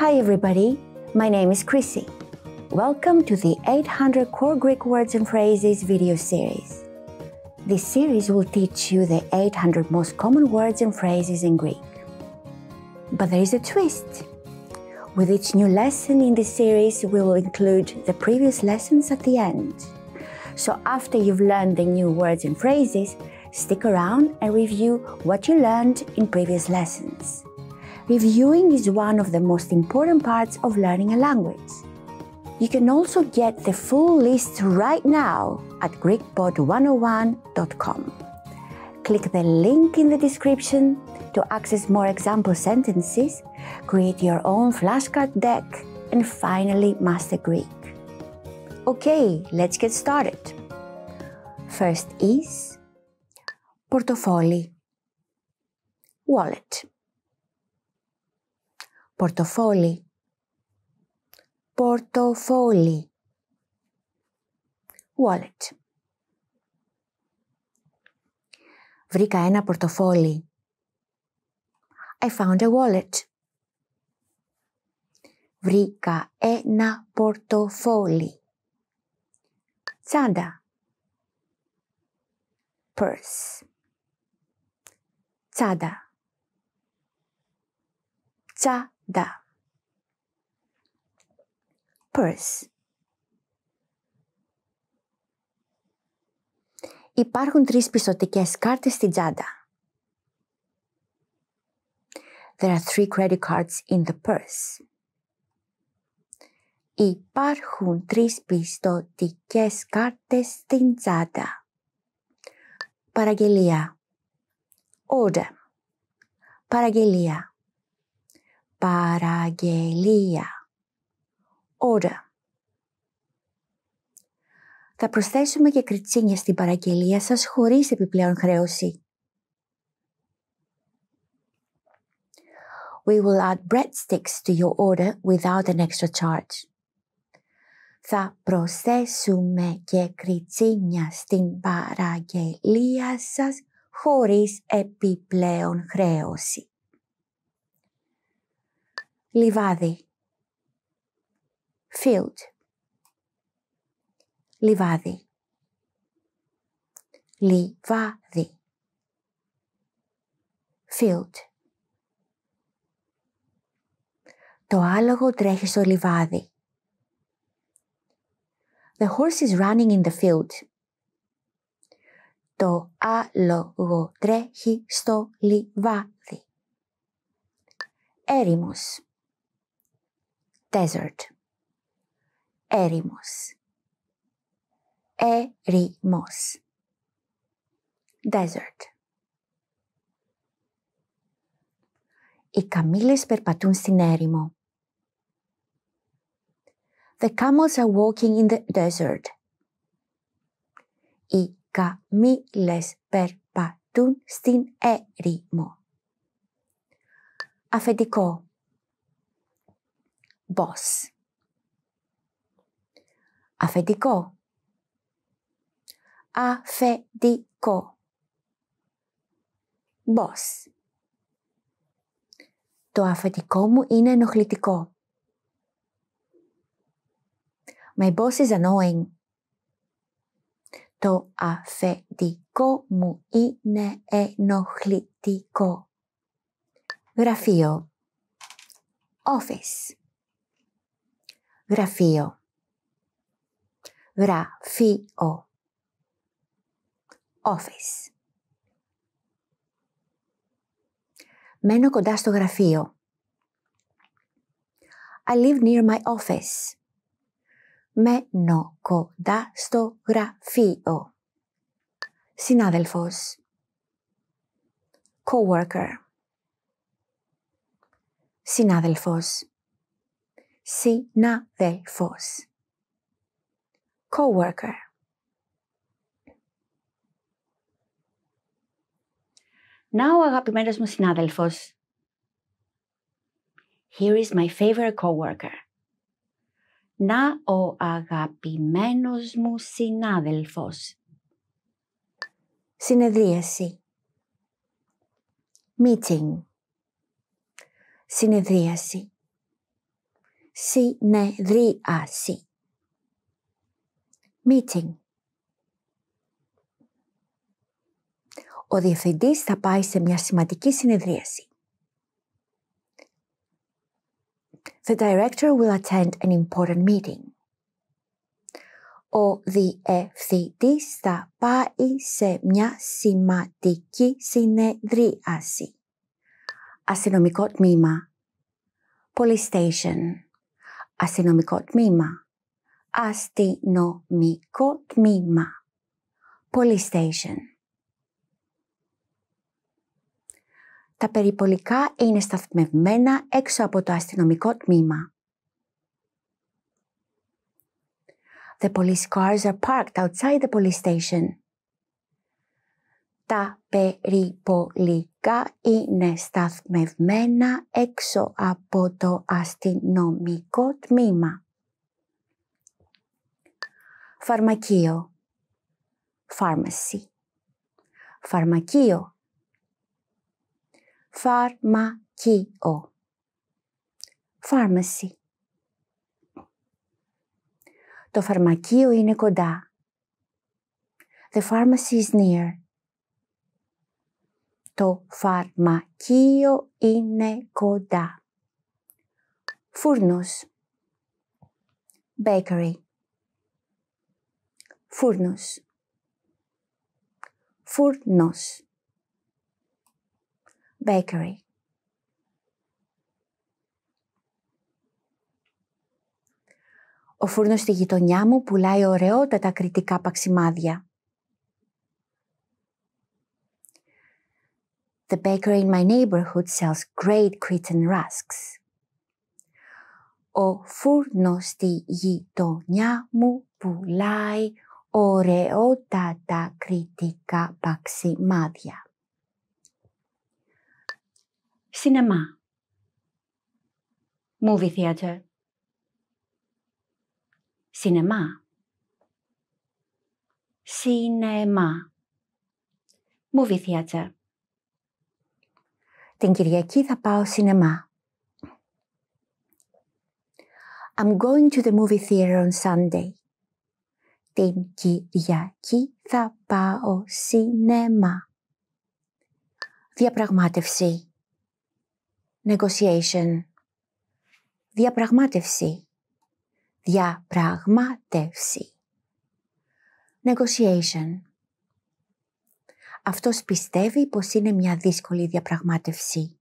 Hi everybody, my name is Chrissy. Welcome to the 800 Core Greek Words and Phrases video series. This series will teach you the 800 most common words and phrases in Greek. But there is a twist. With each new lesson in this series, we will include the previous lessons at the end. So after you've learned the new words and phrases, stick around and review what you learned in previous lessons. Reviewing is one of the most important parts of learning a language. You can also get the full list right now at GreekPod101.com. Click the link in the description to access more example sentences, create your own flashcard deck, and finally master Greek. Okay, let's get started. First is portofoli, wallet. Πορτοφόλι. Πορτοφόλι. Wallet. Βρήκα ένα πορτοφόλι. I found a wallet. Βρήκα ένα πορτοφόλι. Τσάντα. Purse. Τσάντα. Τσα да. Purse. Υπάρχουν τρεις πιστωτικές κάρτες στην τσάντα. There are three credit cards in the purse. Υπάρχουν τρεις πιστωτικές κάρτες στην τσάντα. Παραγγελία. Order. Παραγγελία παραγγελία. Order. Θα προσθέσουμε και κριτσίνια στην παραγγελία σας χωρίς επιπλέον χρέωση. We will add breadsticks to your order without an extra charge. Θα προσθέσουμε και κριτσίνια στην παραγγελία σας χωρίς επιπλέον χρέωση λιβάδι field λιβάδι λιβάδι field Το άλογο τρέχει στο λιβάδι. The horse is running in the field. Το άλογο τρέχει στο λιβάδι. Έρημος. desert. Erimos. Erimos. Desert. Οι καμήλες περπατούν στην έρημο. The camels are walking in the desert. Οι καμήλες περπατούν στην έρημο. Αφεντικό. boss. Αφεντικό. Αφεντικό. Boss. Το αφεντικό μου είναι ενοχλητικό. My boss is annoying. Το αφεντικό μου είναι ενοχλητικό. Γραφείο. Office γραφείο. Γραφείο. Office. Μένω κοντά στο γραφείο. I live near my office. Μένω κοντά στο γραφείο. Συνάδελφος. Coworker. Συνάδελφος συνάδελφος. Coworker. Να ο αγαπημένος μου συνάδελφος. Here is my favorite coworker. Να ο αγαπημένος μου συνάδελφος. Συνεδρίαση. Meeting. Συνεδρίαση συνεδρίαση. Meeting. Ο διευθυντής θα πάει σε μια σημαντική συνεδρίαση. The director will attend an important meeting. Ο διευθυντής θα πάει σε μια σημαντική συνεδρίαση. Αστυνομικό τμήμα. Police station αστυνομικό τμήμα, αστυνομικό τμήμα, police station. Τα περιπολικά είναι σταθμευμένα έξω από το αστυνομικό τμήμα. The police cars are parked outside the police station. Τα περιπολικά είναι σταθμευμένα έξω από το αστυνομικό τμήμα. Φαρμακείο. Pharmacy. Φαρμακείο. Φαρμακείο. Pharmacy. Το φαρμακείο είναι κοντά. The pharmacy is near. Το φαρμακείο είναι κοντά. Φούρνος. Bakery. Φούρνος. Φούρνος. Bakery. Ο φούρνος στη γειτονιά μου πουλάει ωραιότατα κριτικά παξιμάδια. The baker in my neighborhood sells great Cretan rusks. O furno στη γειτονιά μου πουλάει ωραιότατα κριτικά παξιμάδια. Cinema Movie theater Cinema Cinema Movie theater Την Κυριακή θα πάω σινεμά. I'm going to the movie theater on Sunday. Την Κυριακή θα πάω σινεμά. Διαπραγμάτευση. Negotiation. Διαπραγμάτευση. Διαπραγμάτευση. Negotiation αυτός πιστεύει πως είναι μια δύσκολη διαπραγμάτευση.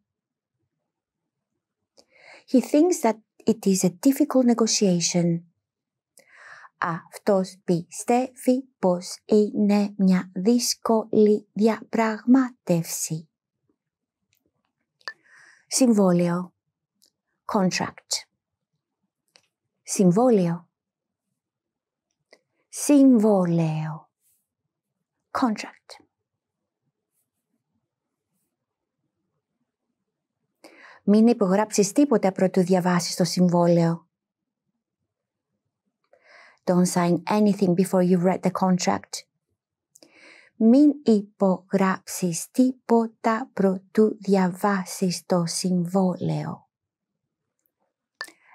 He thinks that it is a difficult negotiation. Αυτός πιστεύει πως είναι μια δύσκολη διαπραγμάτευση. Συμβόλαιο. Contract. Συμβόλαιο. Συμβόλαιο. Contract. Μην υπογράψεις τίποτα προτού διαβάσεις το συμβόλαιο. Don't sign anything before you've read the contract. Μην υπογράψεις τίποτα προτού διαβάσεις το συμβόλαιο.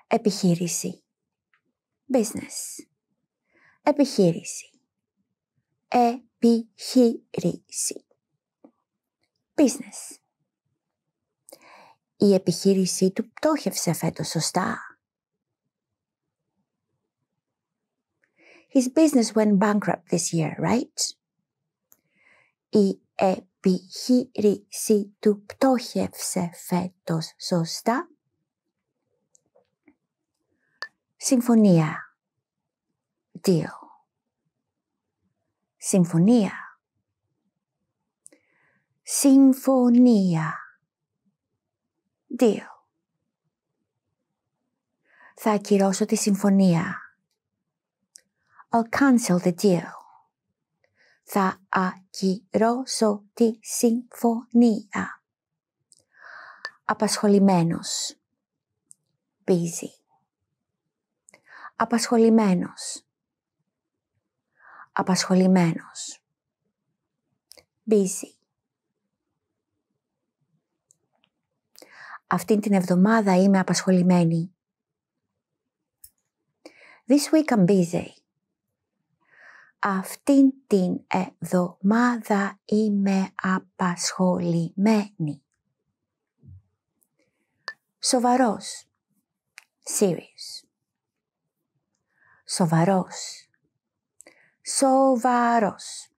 Επιχείρηση. Business. Επιχείρηση. Επιχείρηση. Business η επιχείρησή του πτώχευσε φέτος σωστά. His business went bankrupt this year, right? Η επιχείρησή του πτώχευσε φέτος σωστά. Συμφωνία. Deal. Συμφωνία. Συμφωνία. Θα ακυρώσω τη συμφωνία. I'll cancel the deal. Θα ακυρώσω τη συμφωνία. Απασχολημένος. Busy. Απασχολημένος. Απασχολημένος. Busy. Αυτήν την εβδομάδα είμαι απασχολημένη. This week I'm busy. Αυτήν την εβδομάδα είμαι απασχολημένη. Σοβαρός. Serious. Σοβαρός. Σοβαρός.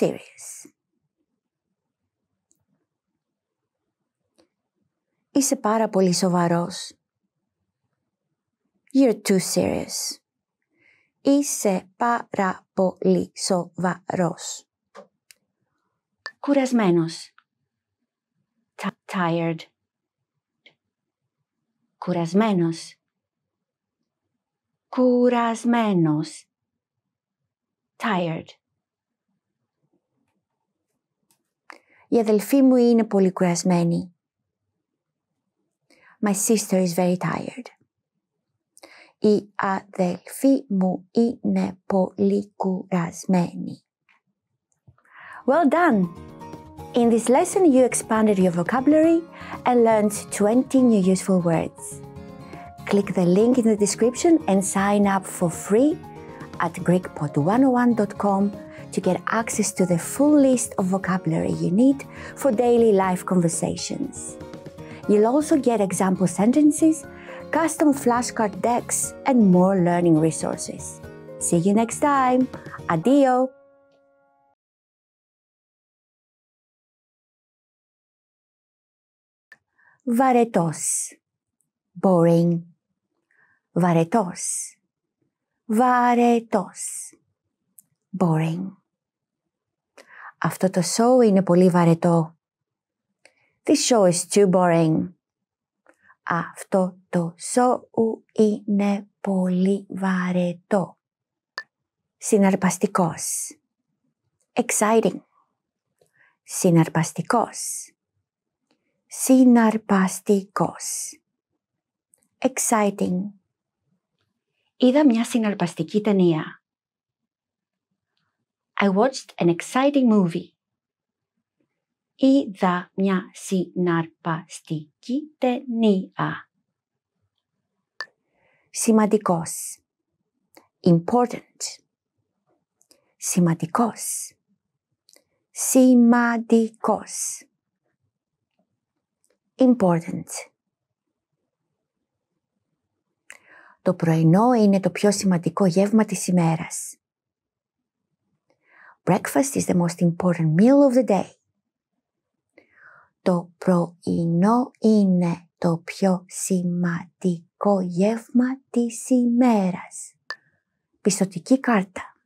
Serious. Είσαι πάρα πολύ σοβαρός. You're too serious. Είσαι πάρα πολύ σοβαρός. Κουρασμένος. tired. Κουρασμένος. Κουρασμένος. Tired. Η αδελφή μου είναι πολύ κουρασμένη. My sister is very tired. Οι αδελφοί μου είναι πολύ κουρασμένοι. Well done! In this lesson, you expanded your vocabulary and learned 20 new useful words. Click the link in the description and sign up for free at GreekPod101.com to get access to the full list of vocabulary you need for daily life conversations. You'll also get example sentences, custom flashcard decks, and more learning resources. See you next time. Adio! Varetos. Boring. Varetos. Βαρετός. Boring. Αυτό το show είναι πολύ βαρετό. This show is too boring. Αυτό το show είναι πολύ βαρετό. Συναρπαστικός. Exciting. Συναρπαστικός. Συναρπαστικός. Exciting. Είδα μια συναρπαστική ταινία. I watched an exciting movie. είδα μια συναρπαστική ταινία. Σημαντικός. Important. Σημαντικός. Σημαντικός. Important. Το πρωινό είναι το πιο σημαντικό γεύμα της ημέρας. Breakfast is the most important meal of the day. Το πρωινό είναι το πιο σημαντικό γεύμα της ημέρας. Πιστοτική κάρτα.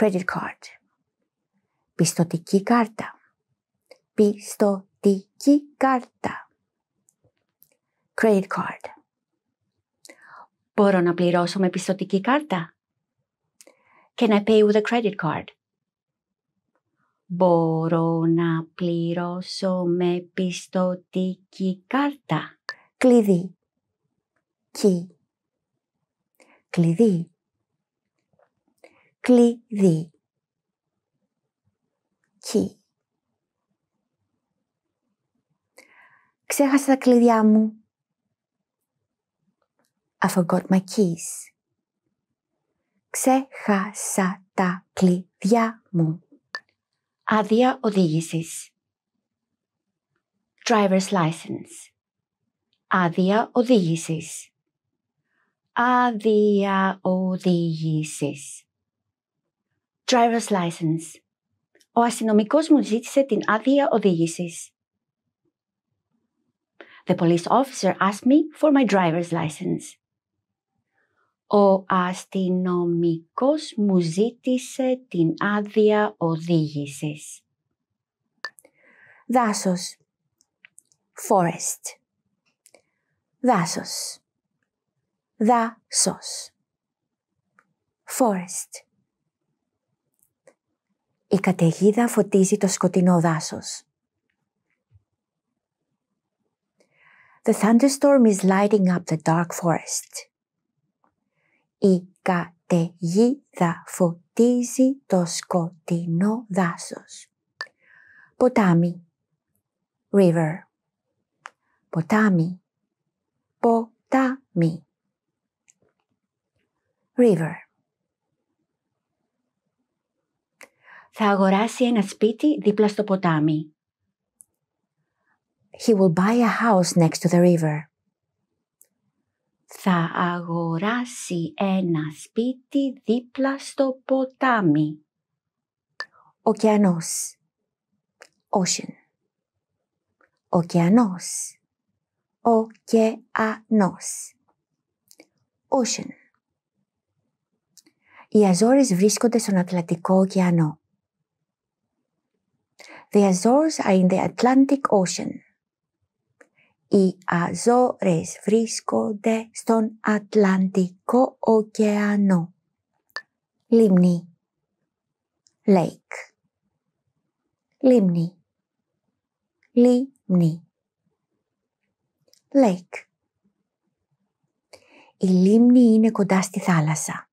Credit card. Πιστοτική κάρτα. Πιστοτική κάρτα. Credit card. Μπορώ να πληρώσω με πιστοτική κάρτα. Can I pay with a credit card? Μπορώ να πληρώσω με πιστοτική κάρτα. Κλειδί. Κι. Κλειδί. Κλειδί. Κι. Ξέχασα τα κλειδιά μου. I forgot my keys. Ξέχασα τα κλειδιά μου. Άδεια οδήγησης. Driver's license. Άδεια οδήγησης. Άδεια οδήγησης. Driver's license. Ο αστυνομικός μου ζήτησε την άδεια οδήγησης. The police officer asked me for my driver's license. Ο αστυνομικός μου ζήτησε την άδεια οδήγησης. Δάσος. Forest. Δάσος. Δάσος. Forest. Η καταιγίδα φωτίζει το σκοτεινό δάσος. The thunderstorm is lighting up the dark forest. Η καταιγίδα φωτίζει το σκοτεινό δάσος. Ποτάμι. River. Ποτάμι. Ποτάμι. River. Θα αγοράσει ένα σπίτι δίπλα στο ποτάμι. He will buy a house next to the river θα αγοράσει ένα σπίτι δίπλα στο ποτάμι. Ωκεανός. Ocean. Ωκεανός. Ωκεανός. Ocean. Οι Αζόρες βρίσκονται στον Ατλαντικό ωκεανό. The Azores are in the Atlantic Ocean. Οι Αζόρες βρίσκονται στον Ατλαντικό ωκεανό. Λίμνη Lake Λίμνη Λίμνη Λέικ Η λίμνη είναι κοντά στη θάλασσα.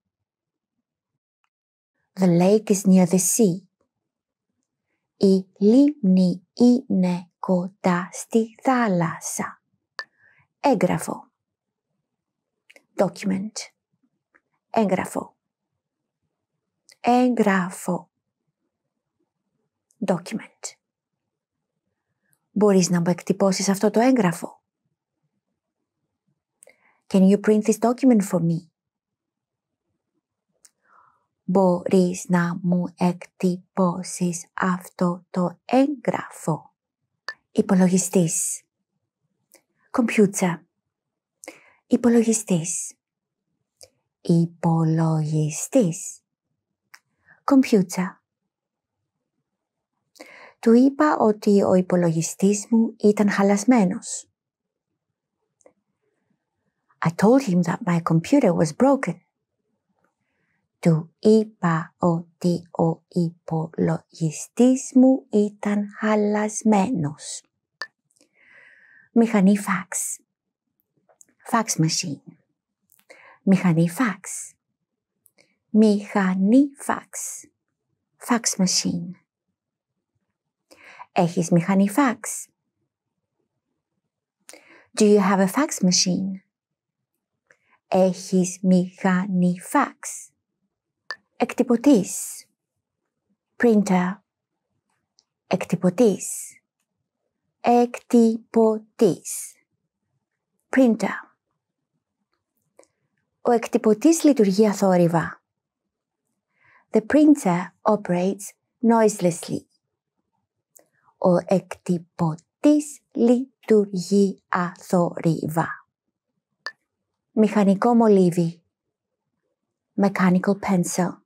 The lake is near the sea. Η λίμνη είναι κοντά στη θάλασσα. Έγγραφο. Document. Έγγραφο. Έγγραφο. Document. Μπορείς να μου εκτυπώσεις αυτό το έγγραφο. Can you print this document for me? μπορείς να μου εκτυπώσεις αυτό το έγγραφο. Υπολογιστής. Κομπιούτσα. Υπολογιστής. Υπολογιστής. Κομπιούτσα. Του είπα ότι ο υπολογιστής μου ήταν χαλασμένος. I told him that my computer was broken. του είπα ότι ο υπολογιστής μου ήταν χαλασμένος. Μηχανή fax. Fax machine. Μηχανή fax. Μηχανή fax. Fax machine. Έχεις μηχανή fax. Do you have a fax machine? Έχεις μηχανή fax. εκτυπωτής, printer, εκτυπωτής, εκτυπωτής, printer. Ο εκτυπωτής λειτουργεί αθόρυβα. The printer operates noiselessly. Ο εκτυπωτής λειτουργεί αθόρυβα. Μηχανικό μολύβι. Mechanical pencil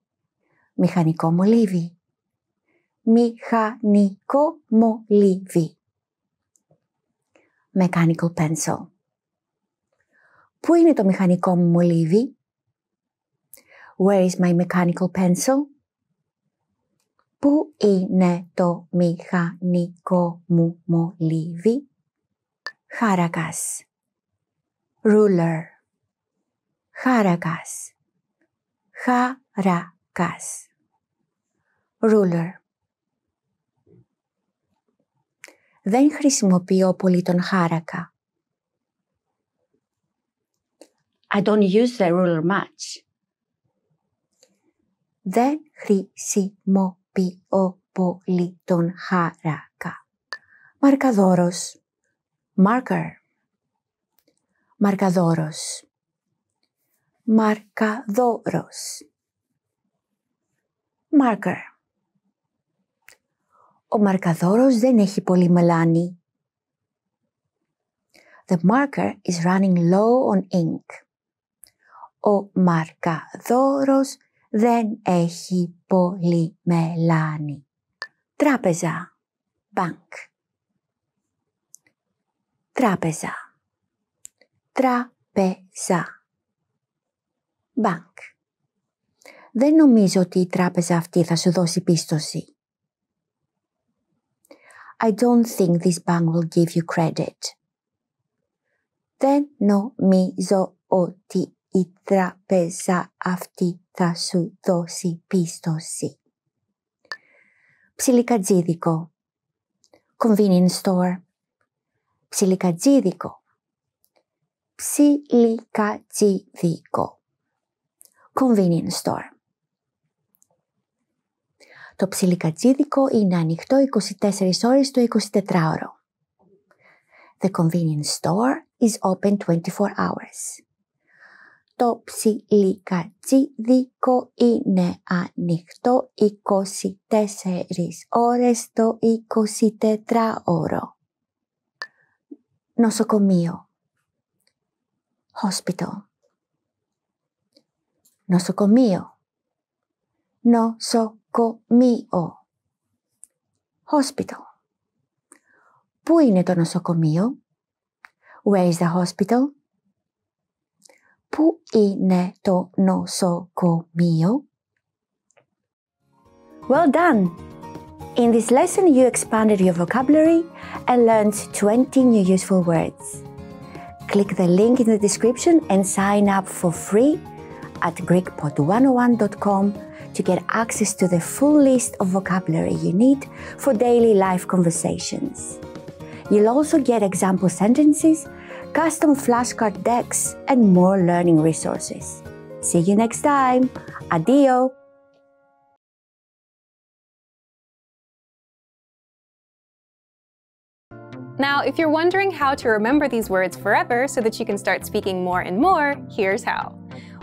μηχανικό μολύβι. Μηχανικό μολύβι. Mechanical pencil. Πού είναι το μηχανικό μου μολύβι? Where is my mechanical pencil? Πού είναι το μηχανικό μου μολύβι? Χάρακας. Ruler. Χάρακας. Χάρακας ruler. Δεν χρησιμοποιώ πολύ τον χάρακα. I don't use the ruler much. Δεν χρησιμοποιώ πολύ τον χάρακα. Μαρκαδόρος. Marker. Μαρκαδόρος. Μαρκαδόρος. Marker. Ο μαρκαδόρος δεν έχει πολύ μελάνι. The marker is running low on ink. Ο μαρκαδόρος δεν έχει πολύ μελάνι. Τράπεζα. Bank. Τράπεζα. Τράπεζα. Bank. Δεν νομίζω ότι η τράπεζα αυτή θα σου δώσει πίστοση. I don't think this bank will give you credit. Δεν νομίζω ότι η τραπέζα αυτή θα σου δώσει πίστοση. Ψιλικατζίδικο. Convenience store. Ψιλικατζίδικο. Ψιλικατζίδικο. Convenience store. Το ψιλικατσίδικο είναι ανοιχτό 24 ώρες το 24ωρο. The convenience store is open 24 hours. Το ψιλικατσίδικο είναι ανοιχτό 24 ώρες το 24ωρο. Νοσοκομείο. Hospital. Νοσοκομείο. Νοσοκομείο o. Hospital. Πού είναι το νοσοκομείο? Where is the hospital? Πού είναι το νοσοκομείο? Well done! In this lesson, you expanded your vocabulary and learned 20 new useful words. Click the link in the description and sign up for free at GreekPod101.com to get access to the full list of vocabulary you need for daily life conversations. You'll also get example sentences, custom flashcard decks, and more learning resources. See you next time. Adio! Now, if you're wondering how to remember these words forever so that you can start speaking more and more, here's how.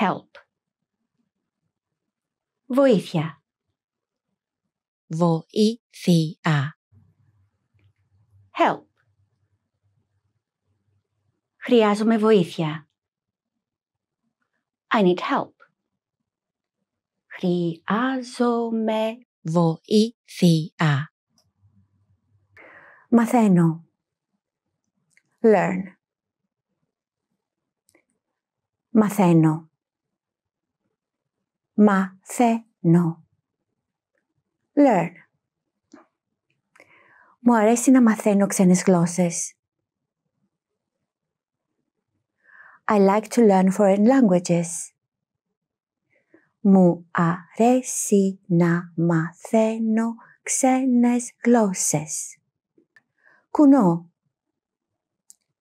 help. Βοήθεια. Βοήθεια. Help. Χρειάζομαι βοήθεια. I need help. Χρειάζομαι βοήθεια. Μαθαίνω. Learn. Μαθαίνω. μαθαίνω. Learn. Μου αρέσει να μαθαίνω ξένες γλώσσες. I like to learn foreign languages. Μου αρέσει να μαθαίνω ξένες γλώσσες. Κουνώ.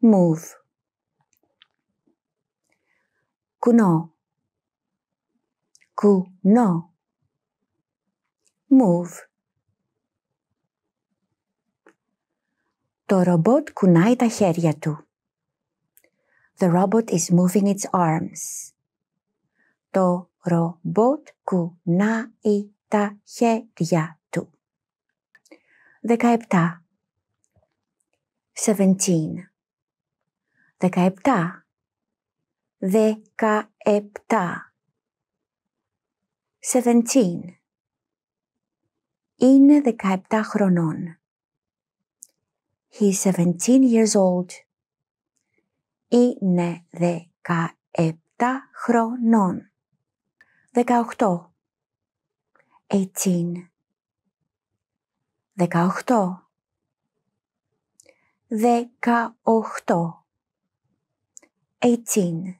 Move. Κουνώ κουνώ. Move. Το ρομπότ κουνάει τα χέρια του. The robot is moving its arms. Το ρομπότ κουνάει τα χέρια του. Seventeen. 17. Δεκαεπτά. Δεκαεπτά. Seventeen. Είναι δεκαεπτά χρονών. He's 17 years old. Είναι 17 χρονών. Δεκαοχτώ. 18. 18. 18. 18.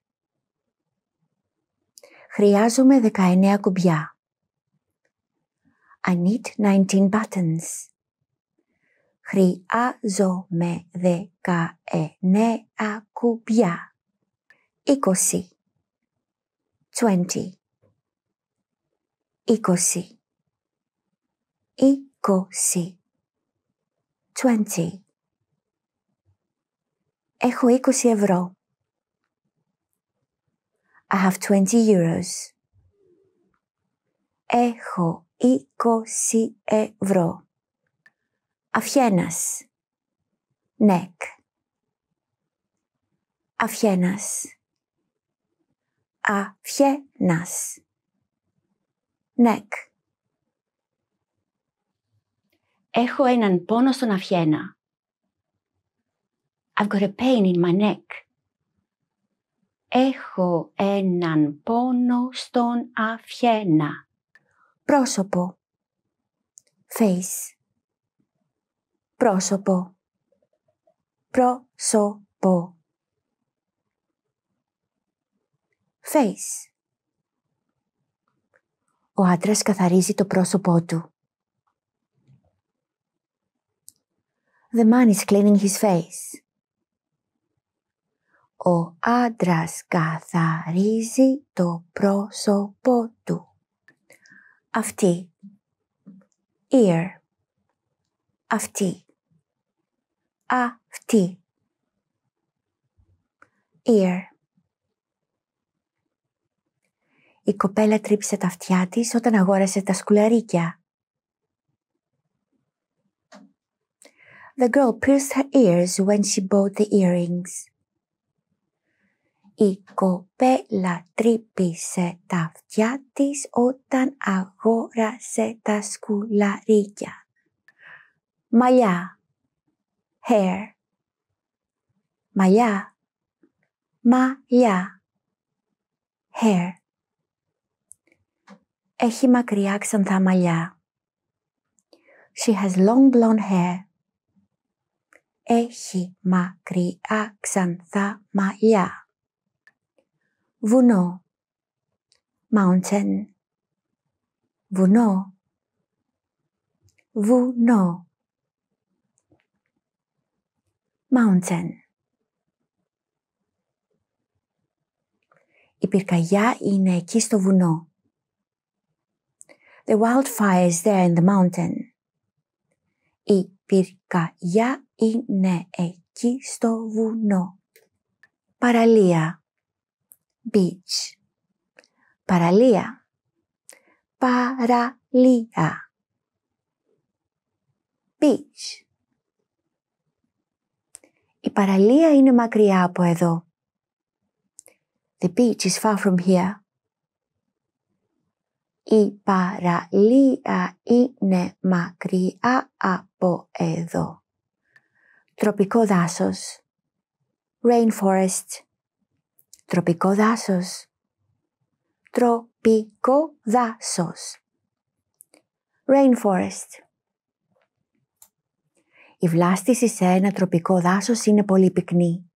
Χρειάζομαι 19 κουμπιά. I need 19 buttons. Χρειάζομαι 19 κουμπιά. 20. 20. 20. 20. 20. Έχω 20 ευρώ. I have 20 euros. Έχω 20 ευρώ. Αφιένας. Νεκ. Αφιένας. Αφιένας. Νεκ. Έχω έναν πόνο στον αφιένα. I've got a pain in my neck. Έχω έναν πόνο στον αφιένα. Πρόσωπο. Face. Πρόσωπο. Πρόσωπο. Face. Ο άντρας καθαρίζει το πρόσωπό του. The man is cleaning his face. Ο άντρας καθαρίζει το πρόσωπό του. Αυτή. Ear. Αυτή. Αυτή. Ear. Η κοπέλα τρίψε τα αυτιά της όταν αγόρασε τα σκουλαρίκια. The girl pierced her ears when she bought the earrings. Η κοπέλα τρύπησε τα αυτιά της όταν αγόρασε τα σκουλαρίκια. Μαλλιά. Hair. Μαλλιά. Μαλλιά. Hair. Έχει μακριά ξανθά μαλλιά. She has long blonde hair. Έχει μακριά ξανθά μαλλιά βουνό mountain βουνό βουνό mountain Η πυρκαγιά είναι εκεί στο βουνό. The wildfire is there in the mountain. Η πυρκαγιά είναι εκεί στο βουνό. Παραλία beach. Παραλία. Παραλία. Beach. Η παραλία είναι μακριά από εδώ. The beach is far from here. Η παραλία είναι μακριά από εδώ. Τροπικό δάσος. Rainforest. Τροπικό δάσος. Τροπικό δάσος. Rainforest. Η βλάστηση σε ένα τροπικό δάσος είναι πολύ πυκνή.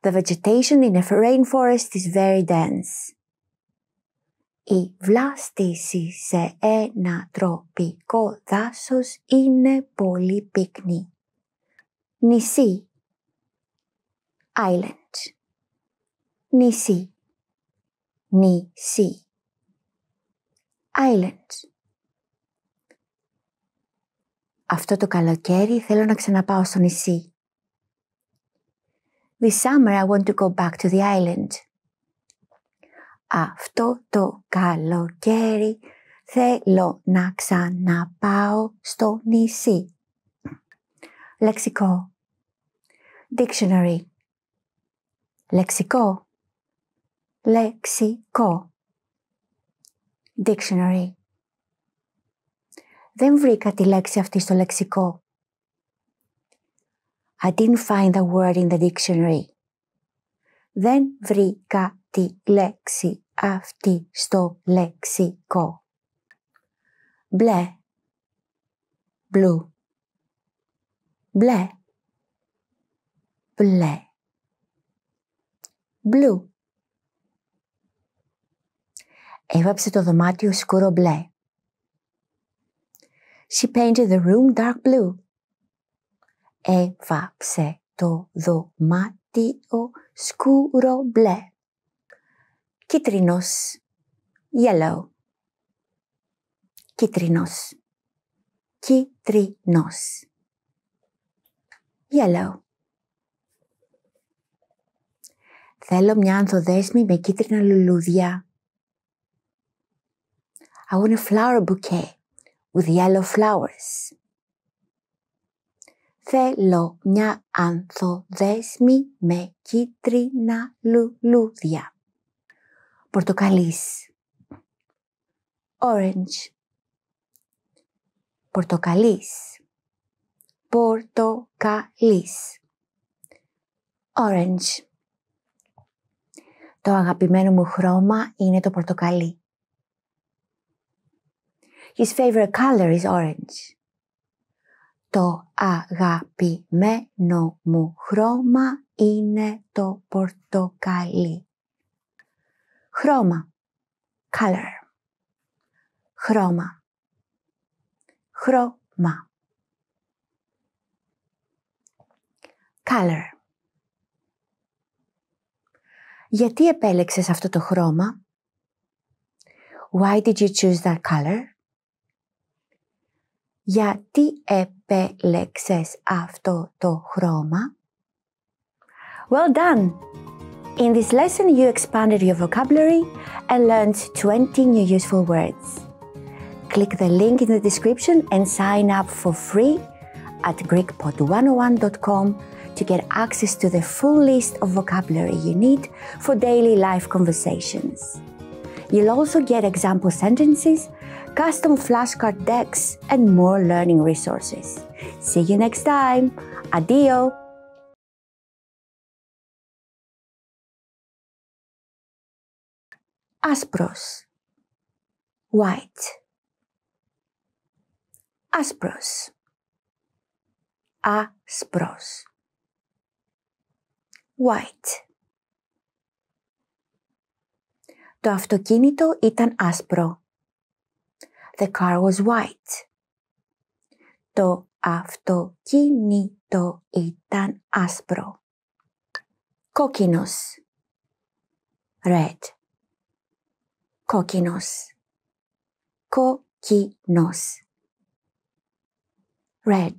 The vegetation in a rainforest is very dense. Η βλάστηση σε ένα τροπικό δάσος είναι πολύ πυκνή. Νησί. Island νησί, Nisi. Islands. Αυτό το καλοκαίρι θέλω να ξαναπάω στο νησί. This summer I want to go back to the island. Αυτό το καλοκαίρι θέλω να ξαναπάω στο νησί. Λεξικό. Dictionary. Λεξικό. Λεξικό. Dictionary. Δεν βρήκα τη λέξη αυτή στο λεξικό. I didn't find the word in the dictionary. Δεν βρήκα τη λέξη αυτή στο λεξικό. Μπλε. Blue. Μπλε. Μπλε. Blue. Έβαψε το δωμάτιο σκούρο μπλε. She painted the room dark blue. Έβαψε το δωμάτιο σκούρο μπλε. Κίτρινος. Yellow. Κίτρινος. Κίτρινος. Yellow. Θέλω μια ανθοδέσμη με κίτρινα λουλούδια. I want a flower bouquet with yellow flowers. Θέλω μια ανθοδέσμη με κίτρινα λουλούδια. Πορτοκαλής. Orange. Πορτοκαλής. Πορτοκαλής. Orange. Το αγαπημένο μου χρώμα είναι το πορτοκαλί. His favorite color is orange. Το αγαπημένο μου χρώμα είναι το πορτοκαλί. Χρώμα. Color. Χρώμα. Χρώμα. Color. Γιατί επέλεξες αυτό το χρώμα? Why did you choose that color? Γιατί επέλεξες αυτό το χρώμα? Well done! In this lesson, you expanded your vocabulary and learned 20 new useful words. Click the link in the description and sign up for free at GreekPod101.com to get access to the full list of vocabulary you need for daily life conversations. You'll also get example sentences custom flashcard decks, and more learning resources. See you next time! Adio! Aspros White Aspros Aspros White Το αυτοκίνητο ήταν άσπρο. The car was white. Το αυτοκίνητο ήταν άσπρο. Κόκκινος. Red. Κόκκινος. Κόκκινος. Red.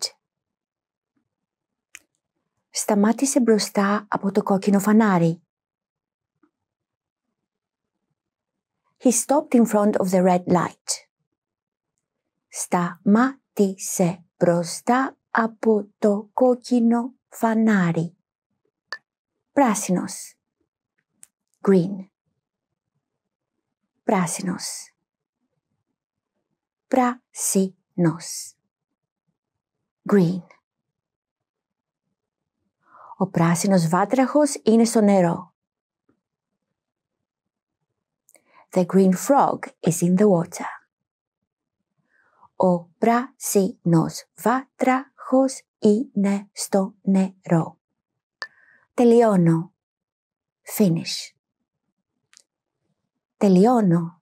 Σταμάτησε μπροστά από το κόκκινο φανάρι. He stopped in front of the red light. σταμάτησε μπροστά από το κόκκινο φανάρι. Πράσινος. Green. Πράσινος. Πράσινος. Green. Ο πράσινος βάτραχος είναι στο νερό. The green frog is in the water. Ο πράσινος βάτραχος είναι στο νερό. Τελειώνω. Finish. Τελειώνω.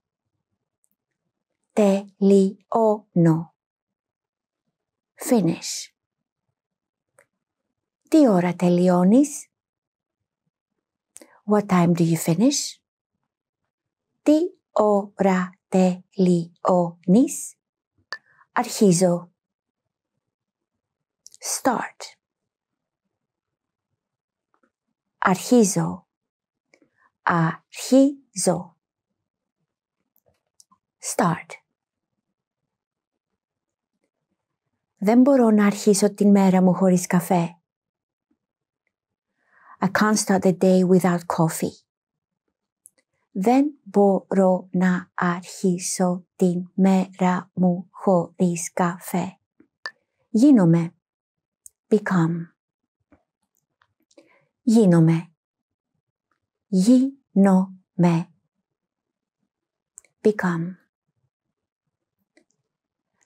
Τελειώνω. Finish. Τι ώρα τελειώνεις? What time do you finish? Τι ώρα τελειώνεις? adhesive start adhesive adhesive start Δεν μπορώ να αρχίσω την μέρα μου χωρίς καφέ. I can't start the day without coffee. Δεν μπορώ να αρχίσω την μέρα μου χωρίς καφέ. Γίνομαι. Become. Γίνομαι. Γίνομαι. Become.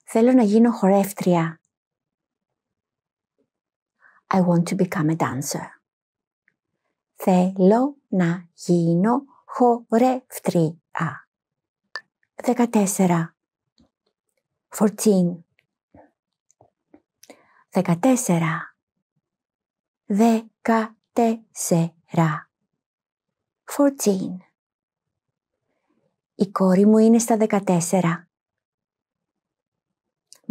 Θέλω να γίνω χορεύτρια. I want to become a dancer. Θέλω να γίνω χορευτρία. 14. 14. 14. δεκατέσσερα Η κόρη μου είναι στα δεκατέσσερα.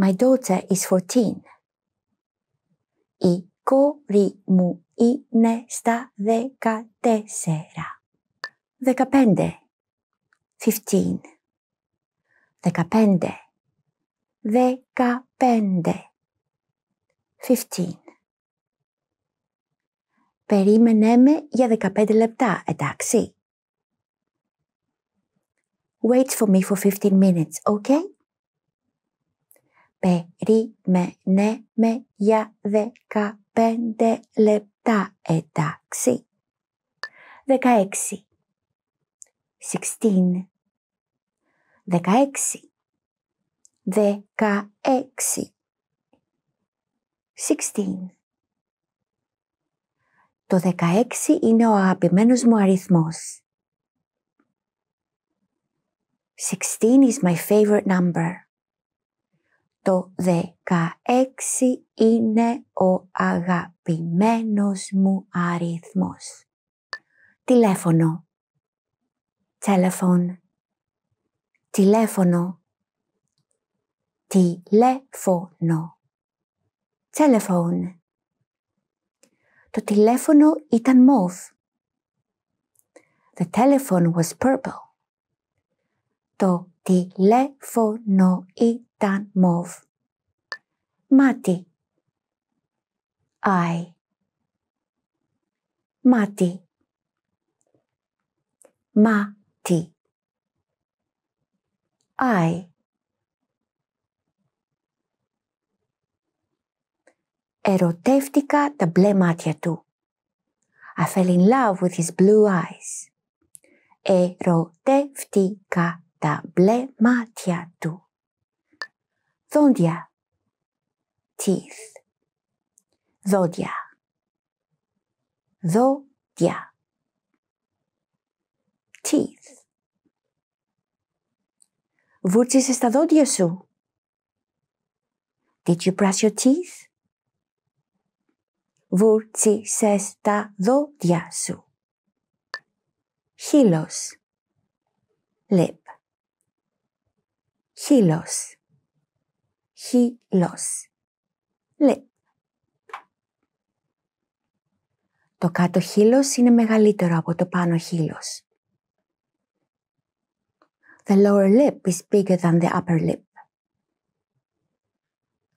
My daughter is fourteen. Η κόρη μου είναι στα δεκατέσσερα. Δεκαπέντε. Φιφτίν. Δεκαπέντε. Δεκαπέντε. Φιφτίν. Περίμενε με για δεκαπέντε λεπτά, εντάξει. Wait for me for fifteen minutes, okay? Περίμενε με για δεκαπέντε λεπτά, εντάξει. Δεκαέξι. 16. 16. 16. 16. Το 16 είναι ο αγαπημένος μου αριθμός. 16 is my favorite number. Το 16 είναι ο αγαπημένος μου αριθμός. Τηλέφωνο telephone, telefono, τηλέφωνο, telephone. Το τηλέφωνο ήταν μόβ. The telephone was purple. Το τηλέφωνο ήταν μόβ. Μάτι. Eye. Μάτι. Μα T I Ερωτεύτηκα τα μπλε μάτια του. I fell in love with his blue eyes. Ερωτεύτηκα τα μπλε μάτια του. Δόντια. Teeth. Δόντια. Δόντια teeth. Βούρτσισε τα δόντια σου. Did you brush your teeth? Βούρτσισε τα δόντια σου. Χείλος. Lip. Χείλος. Χείλος. Lip. Το κάτω χείλος είναι μεγαλύτερο από το πάνω χείλος. The lower lip is bigger than the upper lip.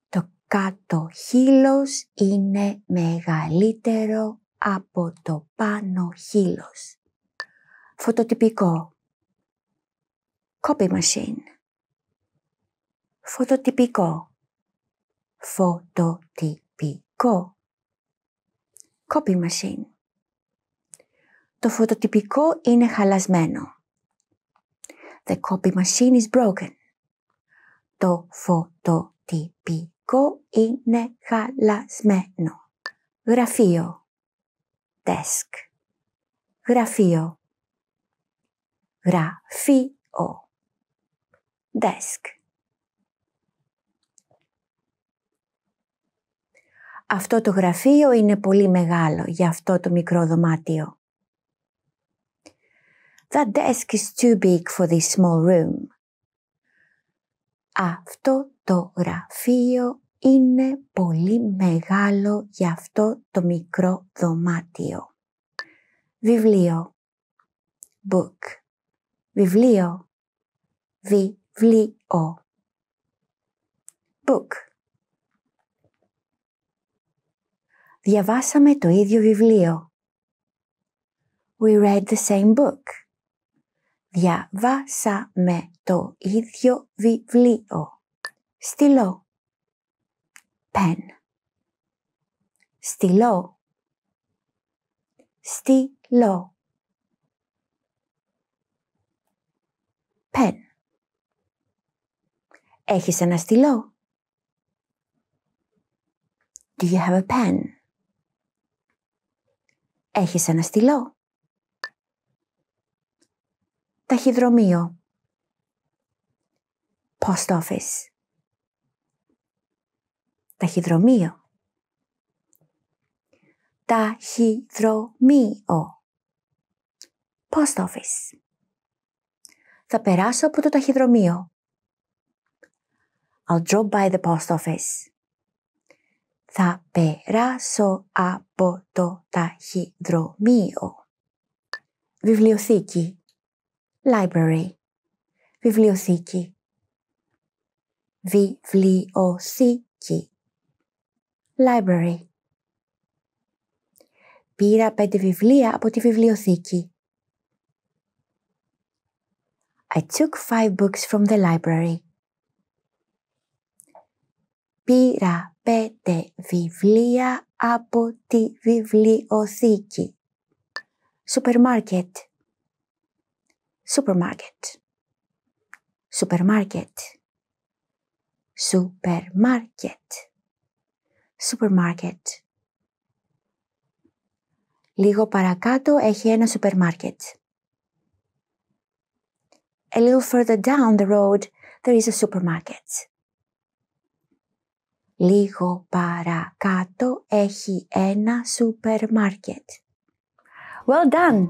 Το κάτω χείλος είναι μεγαλύτερο από το πάνω χείλος. Φωτοτυπικό. Copy machine. Φωτοτυπικό. Φωτοτυπικό. Copy machine. Το φωτοτυπικό είναι χαλασμένο. The copy machine is broken. Το φωτοτυπικό είναι χαλασμένο. Γραφείο. Desk. Γραφείο. Γραφείο. Desk. Αυτό το γραφείο είναι πολύ μεγάλο για αυτό το μικρό δωμάτιο. That desk is too big for this small room. Αυτό το γραφείο είναι πολύ μεγάλο για αυτό το μικρό δωμάτιο. Βιβλίο. Book. Βιβλίο. Βιβλίο. Book. Διαβάσαμε το ίδιο βιβλίο. We read the same book. Διαβάσαμε το ίδιο βιβλίο. Στυλό. Πεν. Στυλό. Στυλό. Πεν. Έχεις ένα στυλό. Do you have a pen? Έχεις ένα στυλό ταχυδρομείο, post office, ταχυδρομείο, ταχυδρομείο, post office. Θα περάσω από το ταχυδρομείο. I'll drop by the post office. Θα περάσω από το ταχυδρομείο. Βιβλιοθήκη library, βιβλιοθήκη, βιβλιοθήκη, library. Πήρα πέντε βιβλία από τη βιβλιοθήκη. I took five books from the library. Πήρα πέντε βιβλία από τη βιβλιοθήκη. Supermarket. supermarket, supermarket, supermarket, supermarket. Λίγο παρακάτω έχει ένα supermarket. A little further down the road there is a supermarket. Λίγο παρακάτω έχει ένα supermarket. Well done!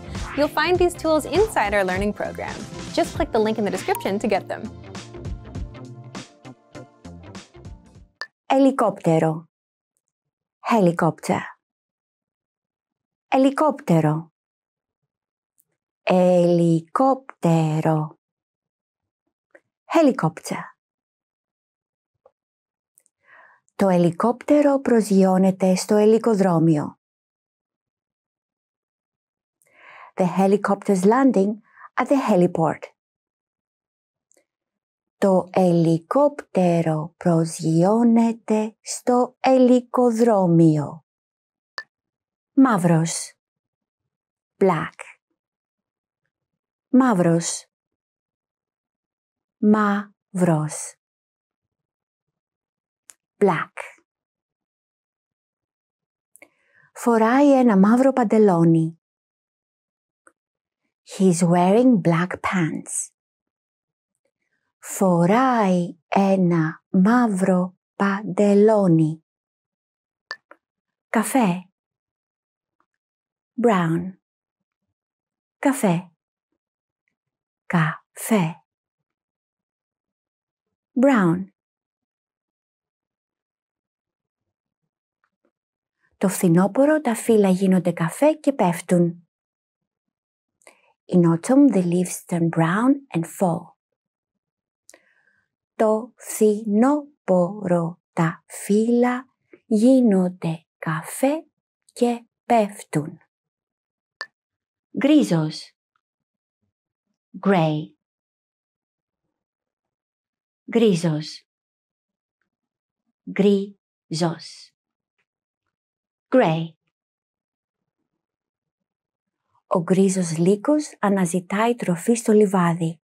You'll find these tools inside our learning program. Just click the link in the description to get them. Helicóptero. Helicopter Helicóptero. Helicóptero. Helicopter Το ελικόπτερο προσγειώνεται στο ελικοδρόμιο. the helicopter's landing at the heliport. Το ελικόπτερο προσγειώνεται στο ελικοδρόμιο. Μαύρος. Black. Μαύρος. Μαύρος. Black. Φοράει ένα μαύρο παντελόνι. He's wearing black pants. Φοράει ένα μαύρο παντελόνι. Καφέ. Brown. Καφέ. Καφέ. Brown. Το φθινόπωρο τα φύλλα γίνονται καφέ και πέφτουν. In autumn, the leaves turn brown and fall. Το φθινόπωρο τα φύλλα γίνονται καφέ και πέφτουν. Γκρίζος Gray Γκρίζος Γκρίζος Gray ο γκρίζος λύκος αναζητάει τροφή στο λιβάδι.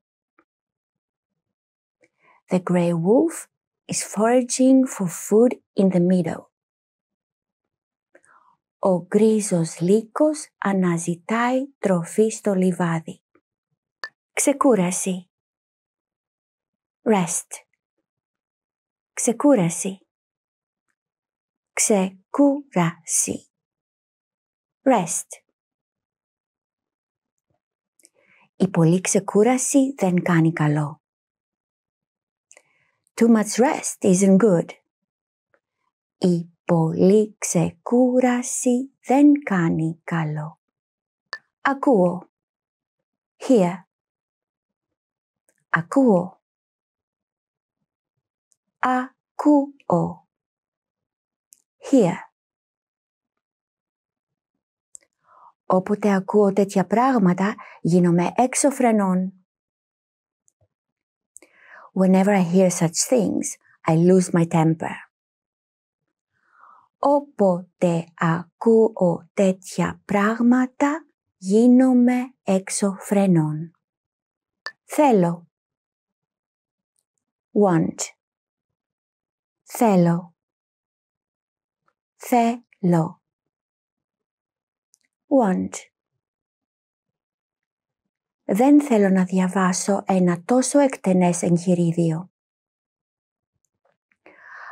The grey wolf is foraging for food in the meadow. Ο γκρίζος λύκος αναζητάει τροφή στο λιβάδι. Ξεκούραση. Rest. Ξεκούραση. Ξεκούραση. Rest. Η πολλή ξεκούραση δεν κάνει καλό. Too much rest isn't good. Η πολλή ξεκούραση δεν κάνει καλό. Ακούω. Hear. Ακούω. Ακούω. Hear. Όποτε ακούω τέτοια πράγματα, γίνομαι έξω φρενών. Whenever I hear such things, I lose my temper. Όποτε ακούω τέτοια πράγματα, γίνομαι έξω φρενών. Θέλω. Want. Θέλω. Θέλω want. Δεν θέλω να διαβάσω ένα τόσο εκτενές εγχειρίδιο.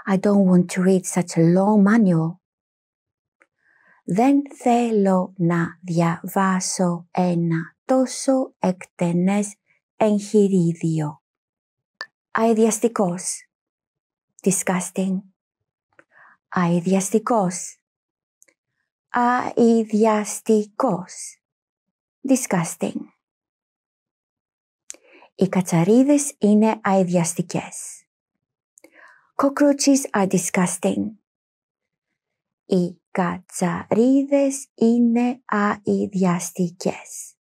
I don't want to read such a long manual. Δεν θέλω να διαβάσω ένα τόσο εκτενές εγχειρίδιο. Αιδιαστικός, Disgusting. αιδιαστικός αειδιαστικός. Disgusting. Οι κατσαρίδες είναι αειδιαστικές. Cockroaches are disgusting. Οι κατσαρίδες είναι αειδιαστικές.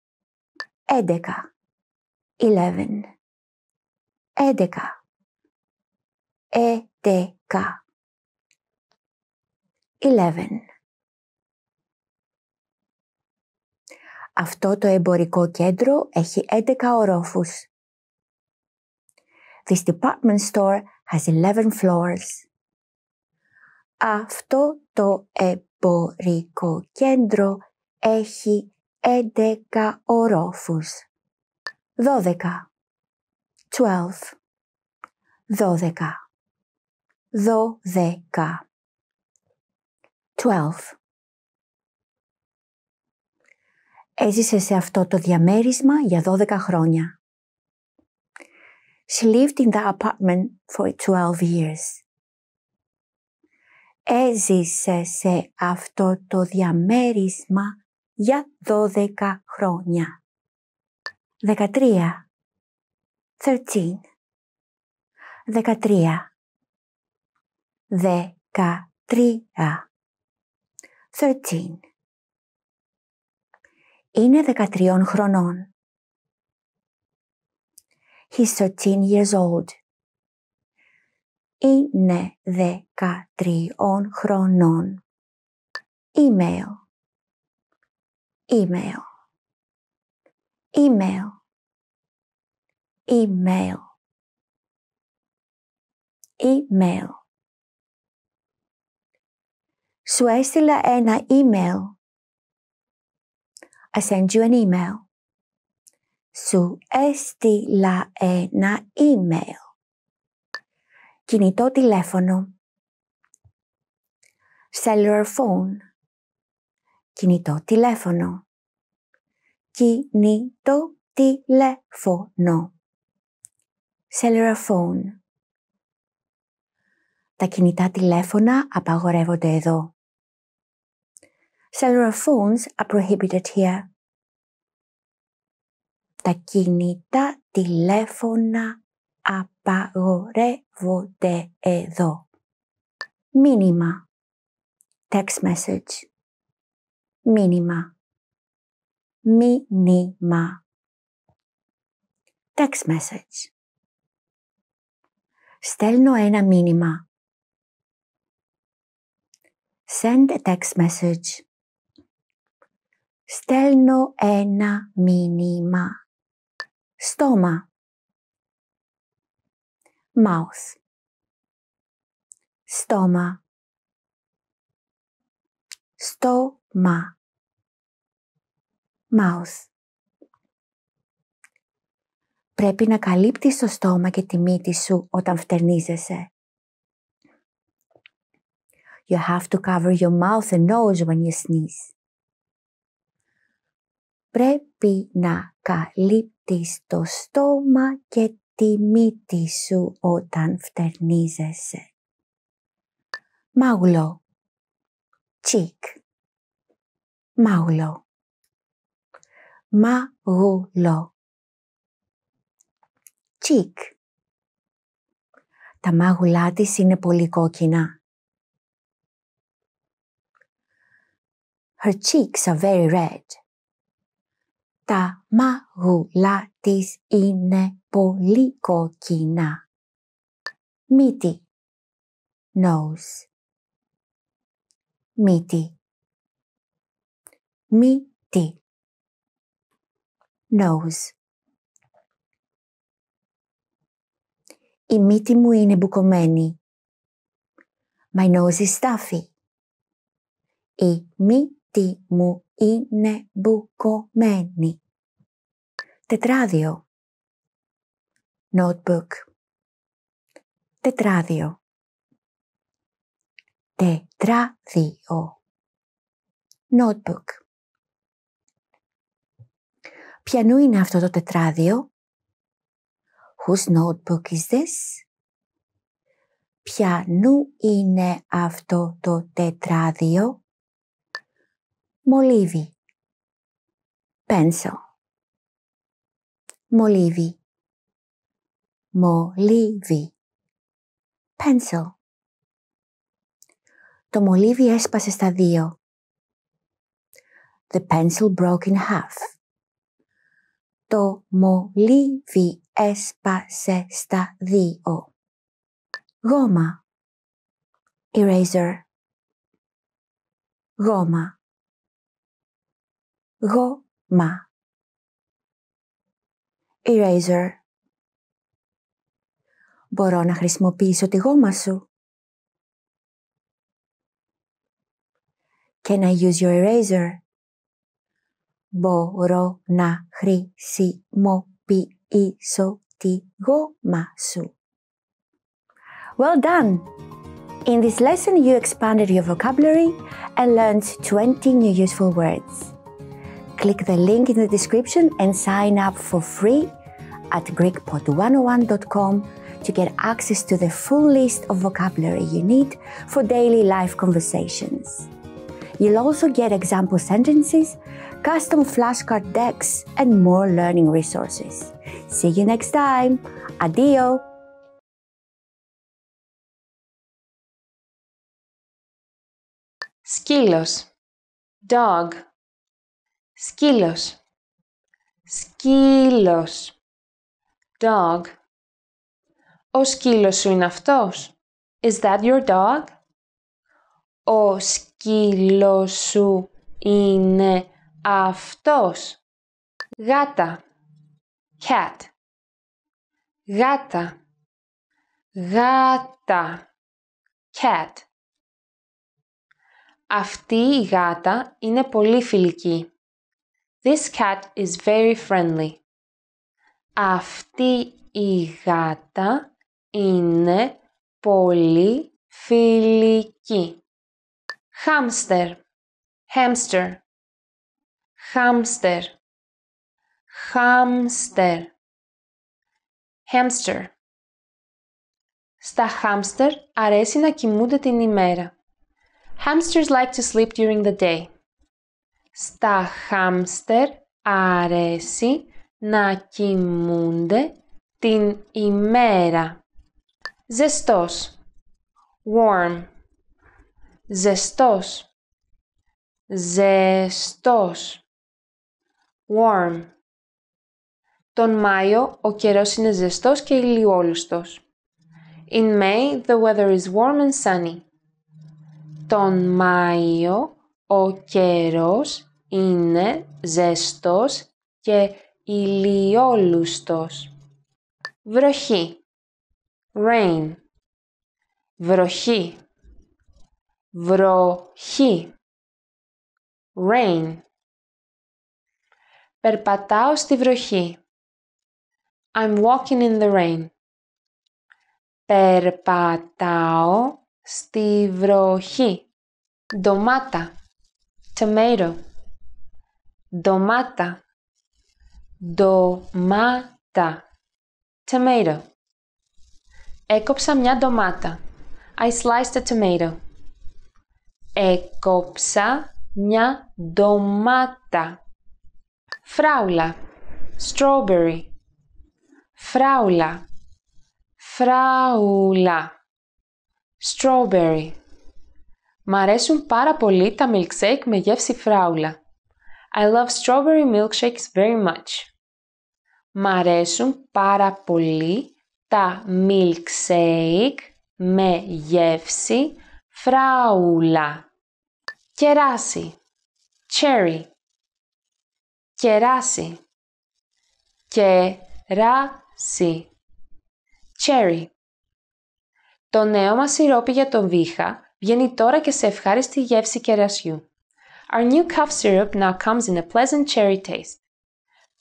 11. 11. 11. 11. 11. Αυτό το εμπορικό κέντρο έχει 11 ορόφους. This department store has 11 floors. Αυτό το εμπορικό κέντρο έχει 11 ορόφους. 12. 12. 12. Δώδεκα. 12. Έζησε σε αυτό το διαμέρισμα για 12 χρόνια. She lived in the apartment for 12 years. Έζησε σε αυτό το διαμέρισμα για 12 χρόνια. 13. 13. 13. 13. 13 είναι 13 χρονών. He's 13 years old. Είναι 13 χρονών. Email. Email. Email. Email. Email. Σου έστειλα ένα email. I send you an email. Σου έστειλα ένα email. Κινητό τηλέφωνο. Cellular phone. Κινητό τηλέφωνο. Κινητό τηλέφωνο. Cellular phone. Τα κινητά τηλέφωνα απαγορεύονται εδώ. Cellular phones are prohibited here. Τα κινητά τηλέφωνα απαγορεύονται εδώ. Μήνυμα. Text message. Μήνυμα. Μήνυμα. Text message. Στέλνω ένα μήνυμα. Send a text message. Στέλνω ένα μήνυμα. Στόμα. Mouth. Στόμα. Στόμα. Mouth. Πρέπει να καλύπτεις το στόμα και τη μύτη σου όταν φτερνίζεσαι. You have to cover your mouth and nose when you sneeze πρέπει να καλύπτεις το στόμα και τη μύτη σου όταν φτερνίζεσαι. Μαουλό. Τσίκ. Μαουλό. Μαγουλό. Τσίκ. Τα μάγουλά της είναι πολύ κόκκινα. Her cheeks are very red τα μαγουλά της είναι πολύ κόκκινα. Μύτη Nose Μύτη Μύτη Nose Η μύτη μου είναι μπουκωμένη. My nose is stuffy. Η μύτη τι μου είναι μπουκωμένη. Τετράδιο. Notebook. Τετράδιο. Τετράδιο. Notebook. Ποιανού είναι αυτό το τετράδιο? Whose notebook is this? Ποιανού είναι αυτό το τετράδιο? μολύβι, Pencil. μολύβι, μολύβι, πένσο. Το μολύβι έσπασε στα δύο. The pencil broke in half. Το μολύβι έσπασε στα δύο. Γόμα. Eraser. Γόμα. Goma. Eraser. Μπορώ να χρησιμοποιήσω τη γόμα σου. Can I use your eraser? Μπορώ να χρησιμοποιήσω τη γόμα σου. Well done! In this lesson, you expanded your vocabulary and learned 20 new useful words. Click the link in the description and sign up for free at GreekPod101.com to get access to the full list of vocabulary you need for daily life conversations. You'll also get example sentences, custom flashcard decks, and more learning resources. See you next time. Adio! Skilos. Dog σκύλος, σκύλος, dog. Ο σκύλος σου είναι αυτός. Is that your dog? Ο σκύλος σου είναι αυτός. Γάτα, cat. Γάτα, γάτα, cat. Αυτή η γάτα είναι πολύ φιλική. This cat is very friendly. Αυτή η γάτα είναι πολύ φιλική. Hamster, hamster, hamster, hamster, hamster. Στα hamster αρέσει να κοιμούνται την ημέρα. Hamsters like to sleep during the day. Στα χάμστερ αρέσει να κοιμούνται την ημέρα. Ζεστός. Warm. Ζεστός. Ζεστός. Warm. Τον Μάιο ο καιρός είναι ζεστός και ηλιόλουστος. In May the weather is warm and sunny. Τον Μάιο ο καιρός είναι ζεστός και ηλιόλουστος. Βροχή. Rain. Βροχή. Βροχή. Rain. Περπατάω στη βροχή. I'm walking in the rain. Περπατάω στη βροχή. Ντομάτα tomato, domata, domata, tomato. Έκοψα μια ντομάτα. I sliced a tomato. Έκοψα μια ντομάτα. Φράουλα, strawberry. Φράουλα, φράουλα, strawberry. Μ' αρέσουν πάρα πολύ τα milkshake με γεύση φράουλα. I love strawberry milkshakes very much. Μ' αρέσουν πάρα πολύ τα milkshake με γεύση φράουλα. Κεράσι. Cherry. Κεράσι. Κεράσι. Cherry. Το νέο μας σιρόπι για τον βήχα βγαίνει τώρα και σε ευχάριστη γεύση κερασιού. Our new cough syrup now comes in a pleasant cherry taste.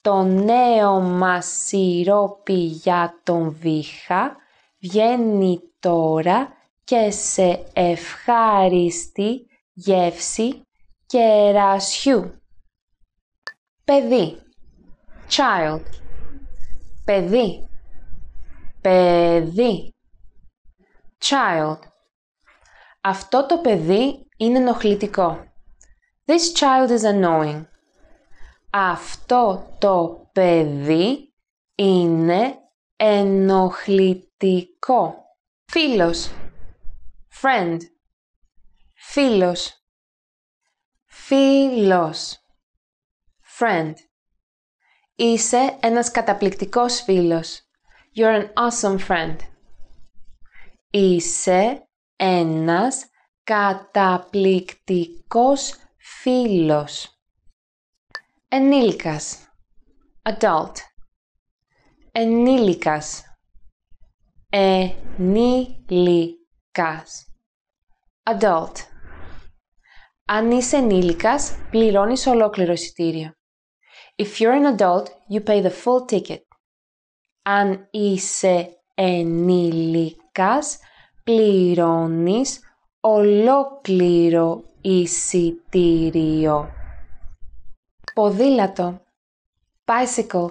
Το νέο μας σιρόπι για τον βήχα βγαίνει τώρα και σε ευχάριστη γεύση κερασιού. Παιδί. Child. Παιδί. Παιδί. Child. Αυτό το παιδί είναι ενοχλητικό. This child is annoying. Αυτό το παιδί είναι ενοχλητικό. Φίλος. Friend. Φίλος. Φίλος. Friend. Είσαι ένας καταπληκτικός φίλος. You're an awesome friend. Είσαι ένας καταπληκτικός φίλος. Ενήλικας. Adult. Ενήλικας. Ενήλικας. Adult. Αν είσαι ενήλικας, πληρώνεις ολόκληρο εισιτήριο. If you're an adult, you pay the full ticket. Αν είσαι ενήλικας, πληρώνεις ολόκληρο εισιτήριο. Ποδήλατο. Bicycle.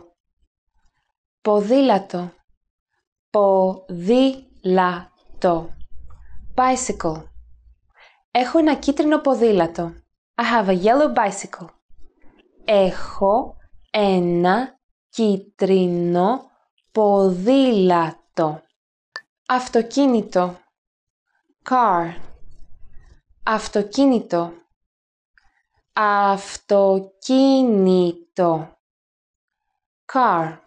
Ποδήλατο. Ποδήλατο. Bicycle. Έχω ένα κίτρινο ποδήλατο. I have a yellow bicycle. Έχω ένα κίτρινο ποδήλατο. Αυτοκίνητο. Car. Αυτοκίνητο. Αυτοκίνητο. Car.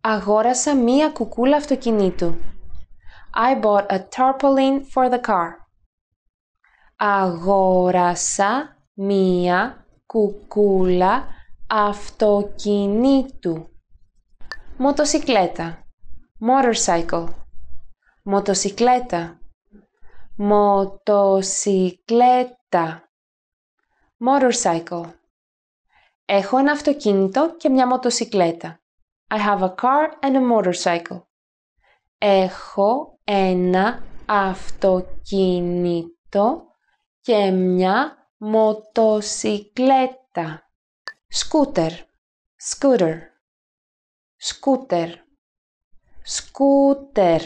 Αγόρασα μία κουκούλα αυτοκινήτου. I bought a tarpaulin for the car. Αγόρασα μία κουκούλα αυτοκινήτου. Μοτοσικλέτα. Motorcycle. Μοτοσικλέτα. Μοτοσικλέτα. Motorcycle. Έχω ένα αυτοκίνητο και μια μοτοσικλέτα. I have a car and a motorcycle. Έχω ένα αυτοκίνητο και μια μοτοσικλέτα. Σκούτερ. Scooter. scooter, Scooter.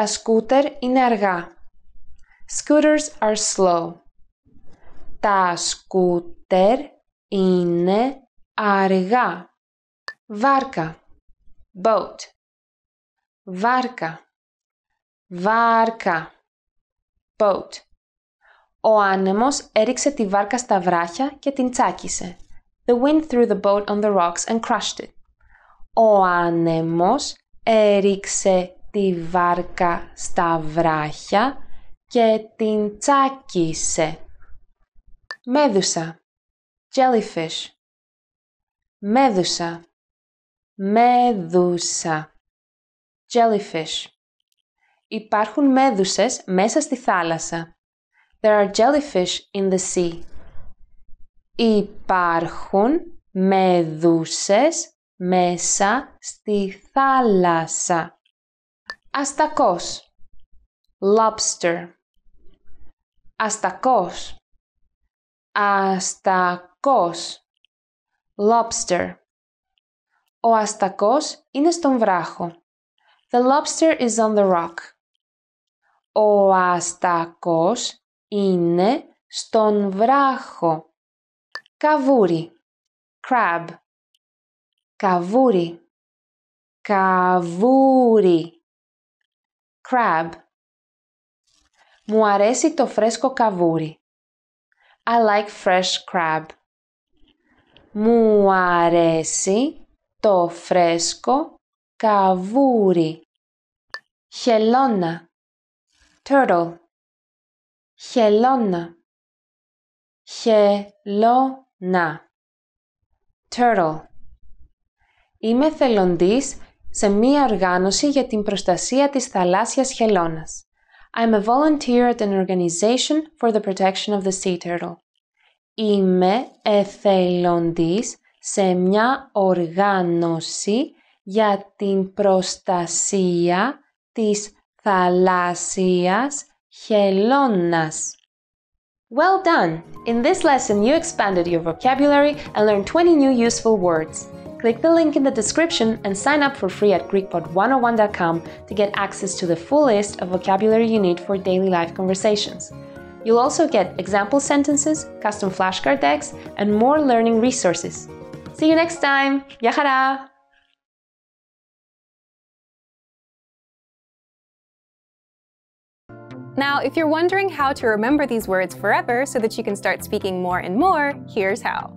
Τα σκούτερ είναι αργά. Scooters are slow. Τα σκούτερ είναι αργά. Βάρκα. Boat. Βάρκα. Βάρκα. Boat. Ο άνεμος έριξε τη βάρκα στα βράχια και την τσάκισε. The wind threw the boat on the rocks and crushed it. Ο άνεμος έριξε τη βάρκα στα βράχια και την τσάκισε. Μέδουσα Jellyfish Μέδουσα Μέδουσα Jellyfish Υπάρχουν μέδουσες μέσα στη θάλασσα. There are jellyfish in the sea. Υπάρχουν μέδουσες μέσα στη θάλασσα. Αστακός Lobster Αστακός Αστακός Lobster Ο αστακός είναι στον βράχο. The lobster is on the rock. Ο αστακός είναι στον βράχο. Καβούρι Crab Καβούρι Καβούρι crab. Μου αρέσει το φρέσκο καβούρι. I like fresh crab. Μου αρέσει το φρέσκο καβούρι. Χελώνα. Turtle. Χελώνα. Χελώνα. Turtle. Είμαι θελοντής σε μία οργάνωση για την προστασία της θαλάσσιας χελώνας. I'm a volunteer at an organization for the protection of the sea turtle. Είμαι εθελοντής σε μια οργάνωση για την προστασία της θαλάσσιας χελώνας. Well done! In this lesson you expanded your vocabulary and learned 20 new useful words. Click the link in the description and sign up for free at GreekPod101.com to get access to the full list of vocabulary you need for daily life conversations. You'll also get example sentences, custom flashcard decks, and more learning resources. See you next time! Yahara! Now, if you're wondering how to remember these words forever so that you can start speaking more and more, here's how.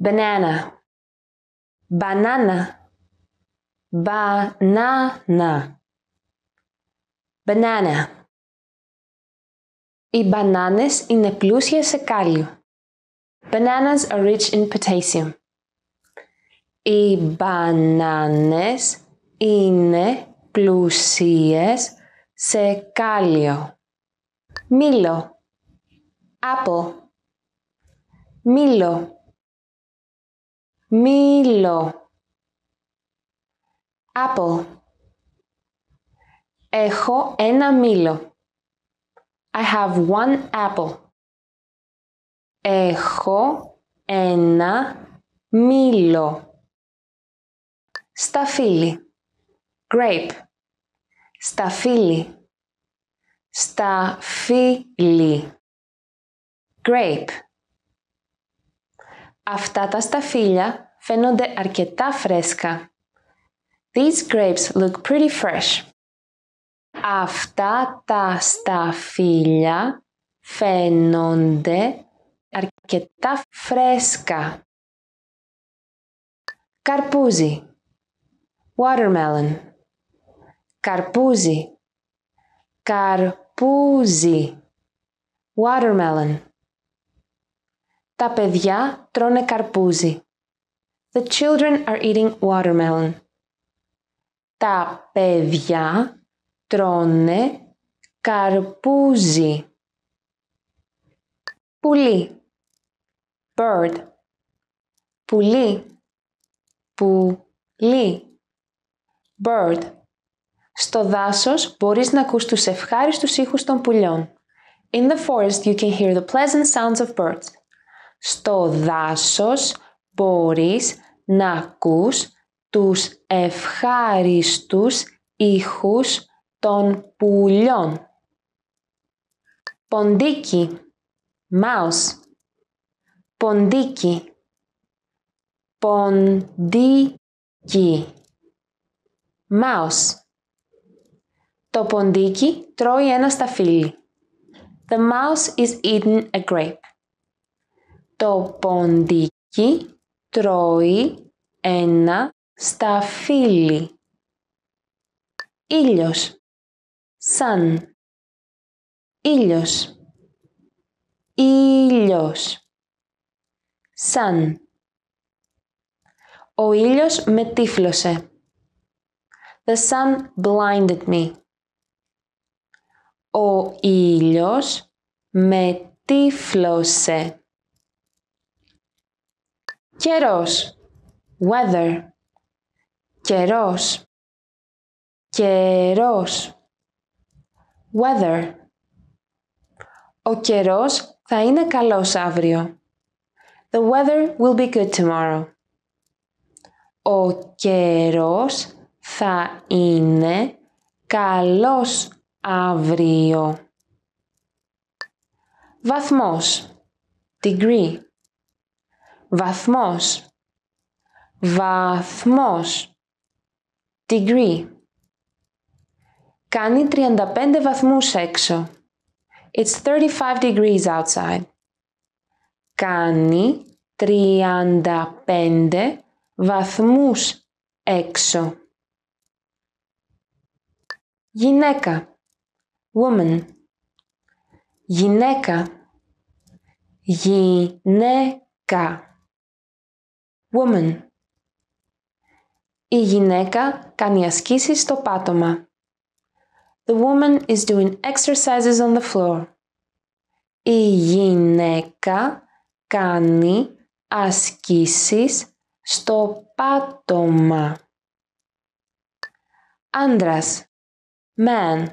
banana, banana, banana, banana. Οι μπανάνες είναι πλούσιες σε κάλιο. Bananas are rich in potassium. Οι μπανάνες είναι πλούσιες σε κάλιο. Μήλο. Apple. Μήλο. μήλο, apple. Έχω ένα μήλο. I have one apple. Έχω ένα μήλο. Σταφύλι. Grape. Σταφύλι. Σταφύλι. Grape. Αυτά τα σταφύλια φαίνονται αρκετά φρέσκα. These grapes look pretty fresh. Αυτά τα σταφύλια φαίνονται αρκετά φρέσκα. Καρπούζι. Watermelon. Καρπούζι. Καρπούζι. Watermelon. Τα παιδιά τρώνε καρπούζι. The children are eating watermelon. Τα παιδιά τρώνε καρπούζι. Πουλί. Bird. Πουλί. Πουλί. Bird. Στο δάσος μπορείς να ακούς τους ευχάριστους ήχους των πουλιών. In the forest you can hear the pleasant sounds of birds. Στο δάσος μπορείς να ακούς τους ευχάριστους ήχους των πουλιών. Ποντίκι, mouse. Ποντίκι, ποντίκι, Το ποντίκι τρώει ένα σταφύλι. The mouse is eating a grape. Το ποντίκι τρώει ένα σταφύλι. Ήλιος. Σαν. Ήλιος. Ήλιος. Σαν. Ο ήλιος με τύφλωσε. The sun blinded me. Ο ήλιος με τύφλωσε. Καιρός. Weather. Καιρός. Καιρός. Weather. Ο καιρός θα είναι καλός αύριο. The weather will be good tomorrow. Ο καιρός θα είναι καλός αύριο. Βαθμός. Degree. Βαθμός. Βαθμός. Degree. Κάνει 35 βαθμούς έξω. It's 35 degrees outside. Κάνει 35 βαθμούς έξω. Γυναίκα. Woman. Γυναίκα. Γυναίκα. Woman. Η γυναίκα κάνει ασκήσεις στο πάτωμα. The woman is doing exercises on the floor. Η γυναίκα κάνει ασκήσεις στο πάτωμα. Άντρας. Man.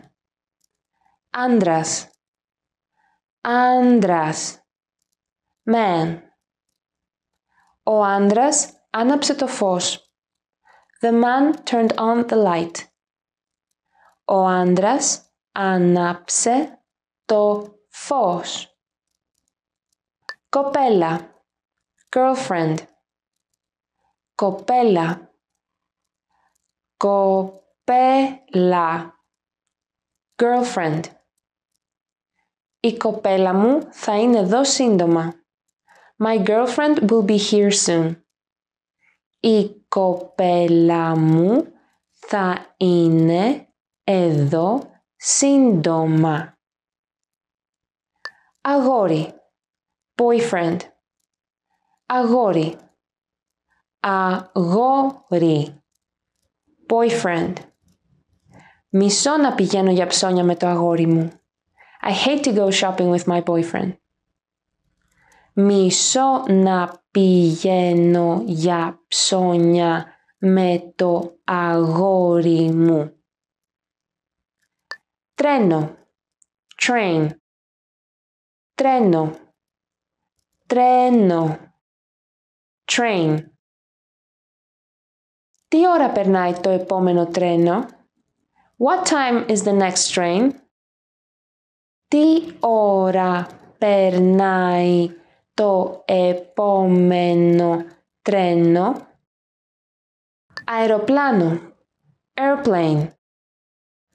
Άντρας. Άντρας. Man. Ο άντρας άναψε το φως. The man turned on the light. Ο άντρας άναψε το φως. Κοπέλα. Girlfriend. Κοπέλα. Κοπέλα. Girlfriend. Η κοπέλα μου θα είναι εδώ σύντομα. My girlfriend will be here soon. Η κοπέλα μου θα είναι εδώ σύντομα. Αγόρι. Boyfriend. Αγόρι. Αγόρι. Boyfriend. Μισώ να πηγαίνω για ψώνια με το αγόρι μου. I hate to go shopping with my boyfriend μισώ να πηγαίνω για ψώνια με το αγόρι μου. Τρένο, train. Τρένο, τρένο, train. Τι ώρα περνάει το επόμενο τρένο? What time is the next train? Τι ώρα περνάει το επόμενο τρένο. Αεροπλάνο. Airplane.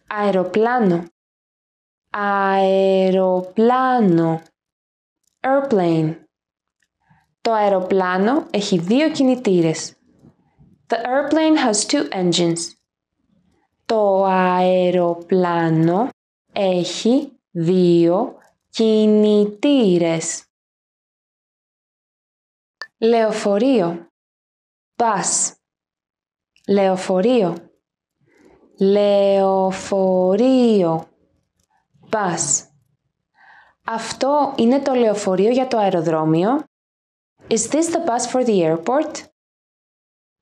Αεροπλάνο. Αεροπλάνο. Airplane. Το αεροπλάνο έχει δύο κινητήρες. The airplane has two engines. Το αεροπλάνο έχει δύο κινητήρες λεωφορείο, bus, λεωφορείο, λεωφορείο, bus. Αυτό είναι το λεωφορείο για το αεροδρόμιο. Is this the bus for the airport?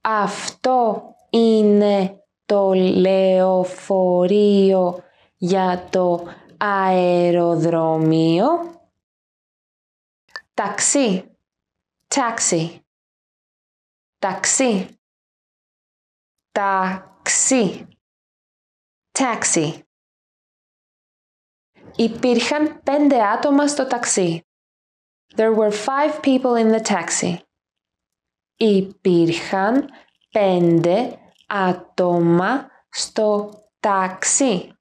Αυτό είναι το λεωφορείο για το αεροδρόμιο. Ταξί. Taxi. Taxi. Taxi. Taxi. Υπήρχαν πέντε άτομα στο ταξί. There were five people in the taxi. Υπήρχαν πέντε άτομα στο ταξί.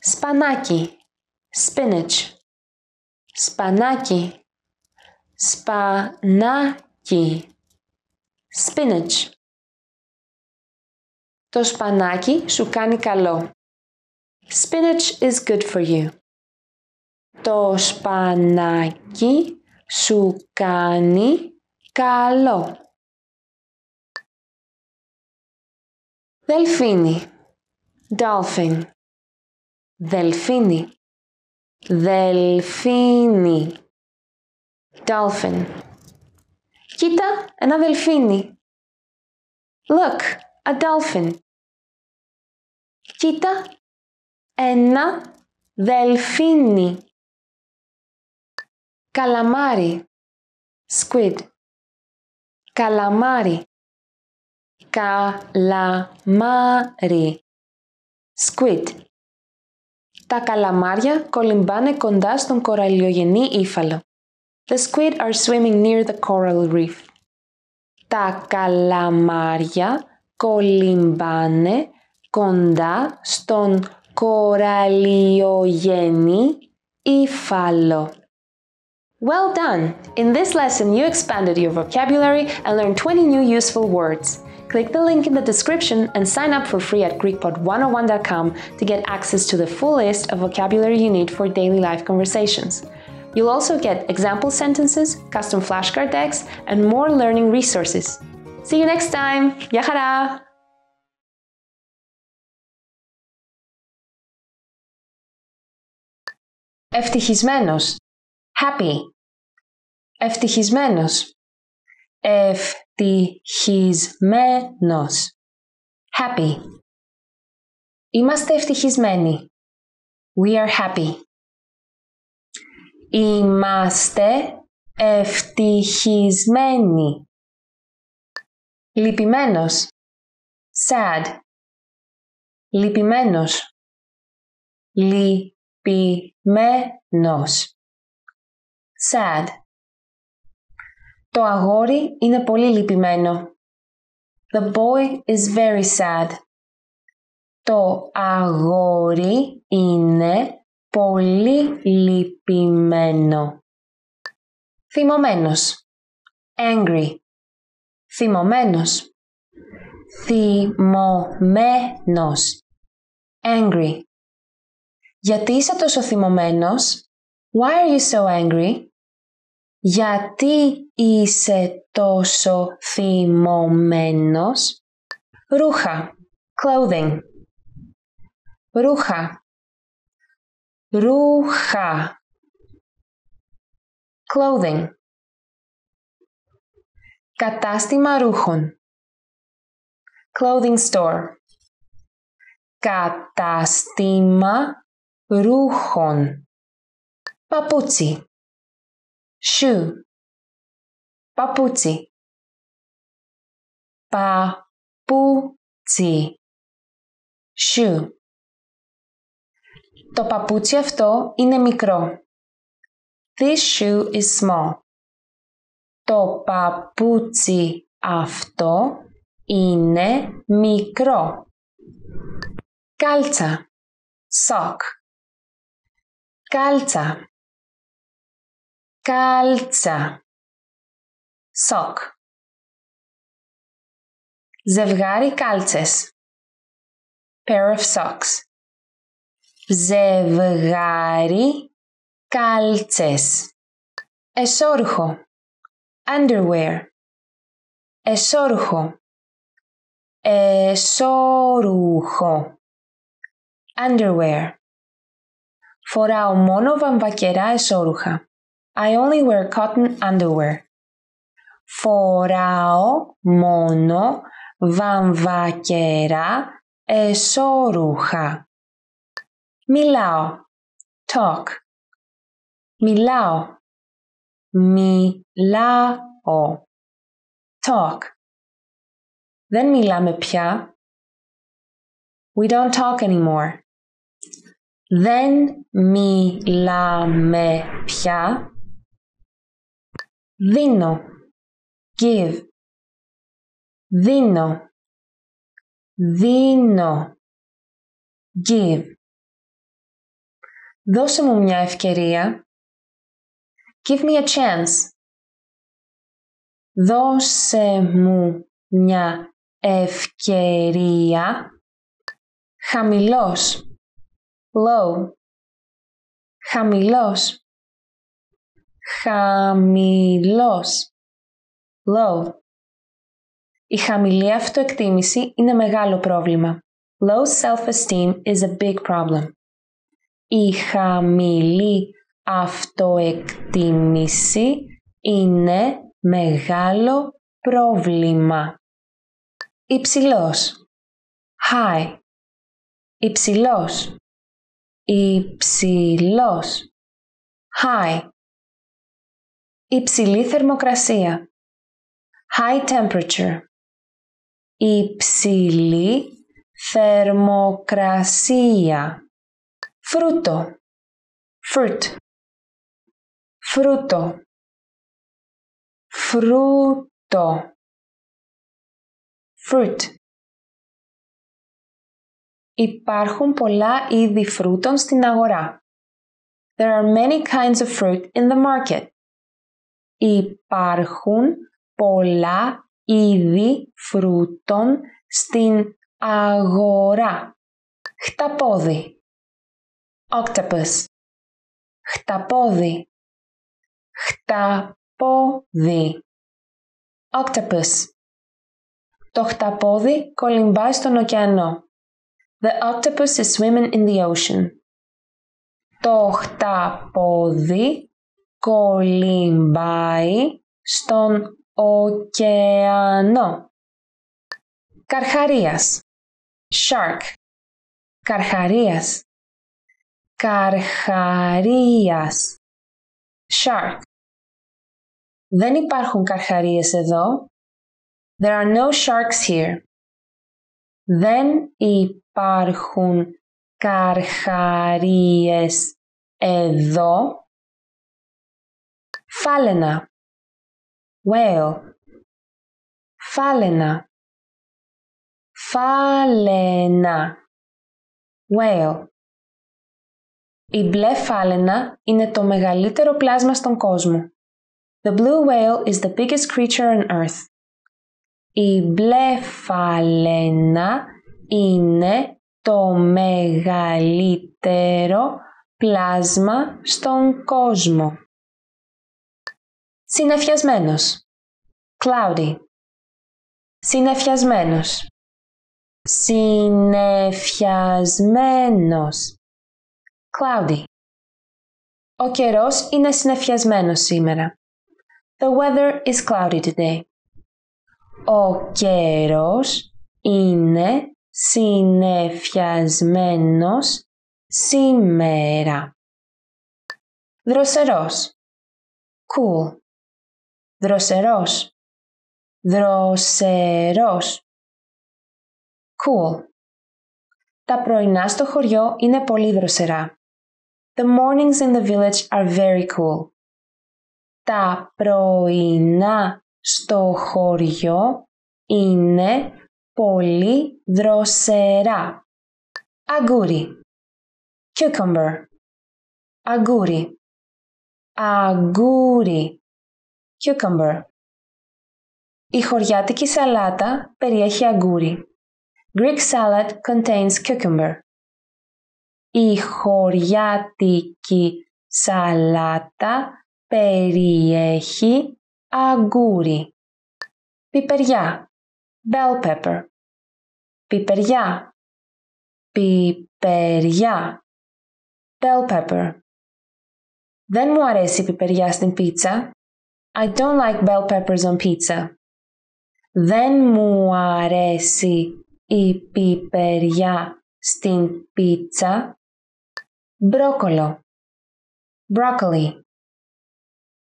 Σπανάκι. Spinach. Σπανάκι σπανάκι, spinach. Το σπανάκι σου κάνει καλό. Spinach is good for you. Το σπανάκι σου κάνει καλό. Δελφίνι. Dolphin. Δελφίνι. Δελφίνι dolphin. Κοίτα, ένα δελφίνι. Look, a dolphin. Κοίτα, ένα δελφίνι. Καλαμάρι. Squid. Καλαμάρι. Καλαμάρι. Squid. Τα καλαμάρια κολυμπάνε κοντά στον κοραλιογενή ύφαλο. The squid are swimming near the coral reef. Τα καλαμάρια κολυμπάνε κοντά στον κοραλιογενή υφάλο. Well done! In this lesson, you expanded your vocabulary and learned 20 new useful words. Click the link in the description and sign up for free at GreekPod101.com to get access to the full list of vocabulary you need for daily life conversations. You'll also get example sentences, custom flashcard decks, and more learning resources. See you next time! Yahara! Ευτυχισμένος Happy Ευτυχισμένος Ευτυχισμένος Happy Είμαστε ευτυχισμένοι We are happy Είμαστε ευτυχισμένοι. Λυπημένος. Sad. Λυπημένος. Λυπημένος. Sad. Το αγόρι είναι πολύ λυπημένο. The boy is very sad. Το αγόρι είναι Πολύ λυπημένο. Θυμωμένος. Angry. Θυμωμένος. Θυμωμένος. Angry. Γιατί είσαι τόσο θυμωμένος? Why are you so angry? Γιατί είσαι τόσο θυμωμένος? Ρούχα. Clothing. Ρούχα ρούχα clothing κατάστημα ρούχων clothing store κατάστημα ρούχων παπούτσι shoe παπούτσι παπούτσι shoe το παπούτσι αυτό είναι μικρό. This shoe is small. Το παπούτσι αυτό είναι μικρό. Κάλτσα. Sock. Κάλτσα. Κάλτσα. Sock. Ζευγάρι κάλτσες. Pair of socks. Ζευγάρι κάλτσες. Εσόρχο. Underwear. Εσόρχο. Εσόρουχο. Underwear. Φοράω μόνο βαμβακερά εσόρουχα. I only wear cotton underwear. Φοράω μόνο βαμβακερά εσόρουχα. Milao. Talk. Milao. Milao. Talk. Then milame pia. We don't talk anymore. Then milame pia. Dino. Give. Dino. Dino. Give. Δώσε μου μια ευκαιρία. Give me a chance. Δώσε μου μια ευκαιρία. Χαμηλός. Low. Χαμηλός. Χαμηλός. Low. Η χαμηλή αυτοεκτίμηση είναι μεγάλο πρόβλημα. Low self-esteem is a big problem. Η χαμηλή αυτοεκτίμηση είναι μεγάλο πρόβλημα. Υψηλός. High. Υψηλός. Υψηλός. High. Υψηλή θερμοκρασία. High temperature. Υψηλή θερμοκρασία. Fruto. Fruit. Fruto. Fruto. Fruit. Υπάρχουν πολλά είδη φρούτων στην αγορά. There are many kinds of fruit in the market. Υπάρχουν πολλά είδη φρούτων στην αγορά. Χταπόδι. Octopus. Χταπόδι. Χταπόδι. Octopus. Το χταπόδι κολυμπάει στον ωκεανό. The octopus is swimming in the ocean. Το χταπόδι κολυμπάει στον ωκεανό. Καρχαρίας. Shark. Καρχαρίας καρχαρίας. Shark. Δεν υπάρχουν καρχαρίες εδώ. There are no sharks here. Δεν υπάρχουν καρχαρίες εδώ. Φάλαινα. Whale. Φάλαινα. Φάλαινα. Whale. Η μπλε φάλαινα είναι το μεγαλύτερο πλάσμα στον κόσμο. The blue whale is the biggest creature on earth. Η μπλε φάλαινα είναι το μεγαλύτερο πλάσμα στον κόσμο. Συνεφιασμένος. Cloudy. Συνεφιασμένος. Συνεφιασμένος. Cloudy. Ο καιρός είναι συνεφιασμένος σήμερα. The weather is cloudy today. Ο καιρός είναι συνεφιασμένος σήμερα. Δροσερός. Cool. Δροσερός. Δροσερός. Cool. Τα πρωινά στο χωριό είναι πολύ δροσερά. The mornings in the village are very cool. Τα πρωινά στο χωριό είναι πολύ δροσερά. Αγούρι, Cucumber. αγούρι, αγούρι, Cucumber. Η χωριάτικη σαλάτα περιέχει αγούρι. Greek salad contains cucumber η χωριάτικη σαλάτα περιέχει αγκούρι. Πιπεριά. Bell pepper. Πιπεριά. Πιπεριά. Bell pepper. Δεν μου αρέσει η πιπεριά στην πίτσα. I don't like bell peppers on pizza. Δεν μου αρέσει η πιπεριά στην πίτσα. Broccolo. Broccoli.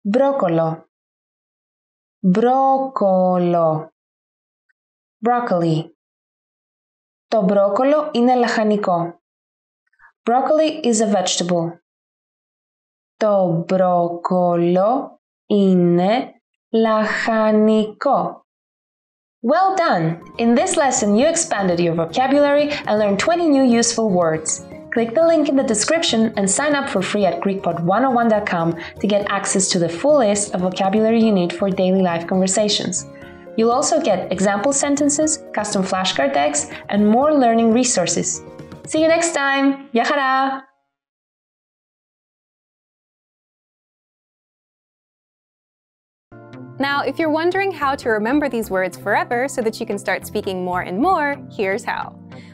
Broccolo. Broccolo. Broccoli. Το μπρόκολο είναι λαχανικό. Broccoli is a vegetable. Το μπρόκολο είναι λαχανικό. Well done! In this lesson, you expanded your vocabulary and learned 20 new useful words. Click the link in the description and sign up for free at GreekPod101.com to get access to the full list of vocabulary you need for daily life conversations. You'll also get example sentences, custom flashcard decks, and more learning resources. See you next time! Yahara! Now, if you're wondering how to remember these words forever so that you can start speaking more and more, here's how.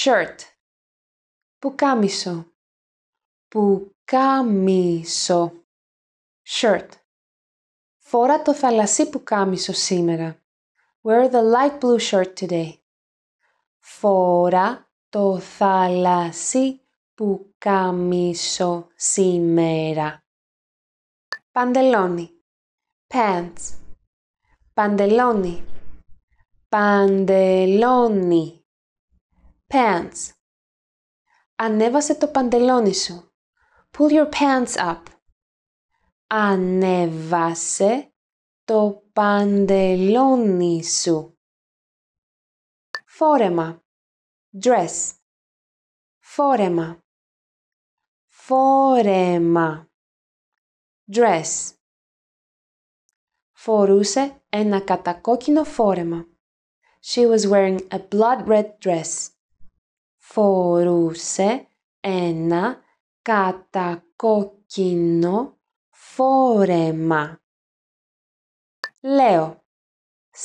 shirt. Πουκάμισο. Πουκάμισο. Shirt. Φόρα το θαλασσί πουκάμισο σήμερα. Wear the light blue shirt today. Φόρα το θαλασσί πουκάμισο σήμερα. Παντελόνι. Pants. Παντελόνι. Παντελόνι pants. Ανέβασε το παντελόνι σου. Pull your pants up. Ανέβασε το παντελόνι σου. Φόρεμα. Dress. Φόρεμα. Φόρεμα. Dress. Φορούσε ένα κατακόκκινο φόρεμα. She was wearing a blood red dress φορούσε ένα κατακόκκινο φόρεμα. Λέω.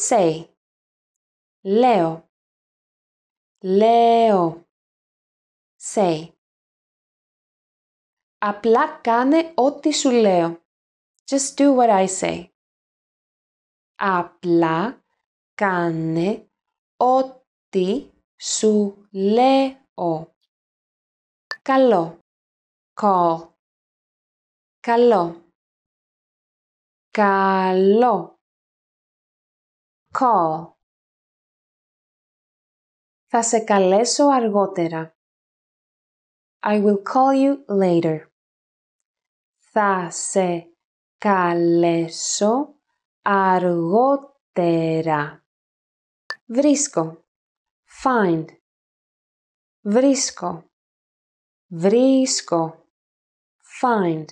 Say. Λέω. Λέω. Say. Απλά κάνε ό,τι σου λέω. Just do what I say. Απλά κάνε ό,τι σου λέω. Καλό. Call. Καλό. Καλό. Call. Θα σε καλέσω αργότερα. I will call you later. Θα σε καλέσω αργότερα. Βρίσκω. Find. Βρίσκω. Βρίσκω. Find.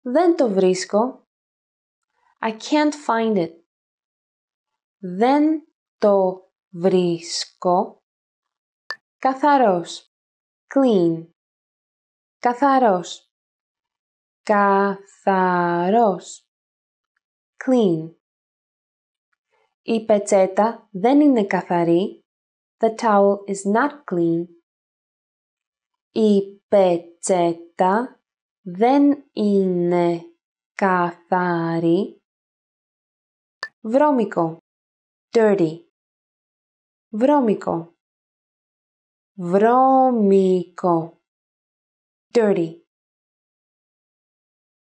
Δεν το βρίσκω. I can't find it. Δεν το βρίσκω. Καθαρός. Clean. Καθαρός. Καθαρός. Clean. Η πετσέτα δεν είναι καθαρή. The towel is not clean. Η πετσέτα δεν είναι καθαρή. Βρώμικο. Dirty. Βρώμικο. Βρώμικο. Dirty.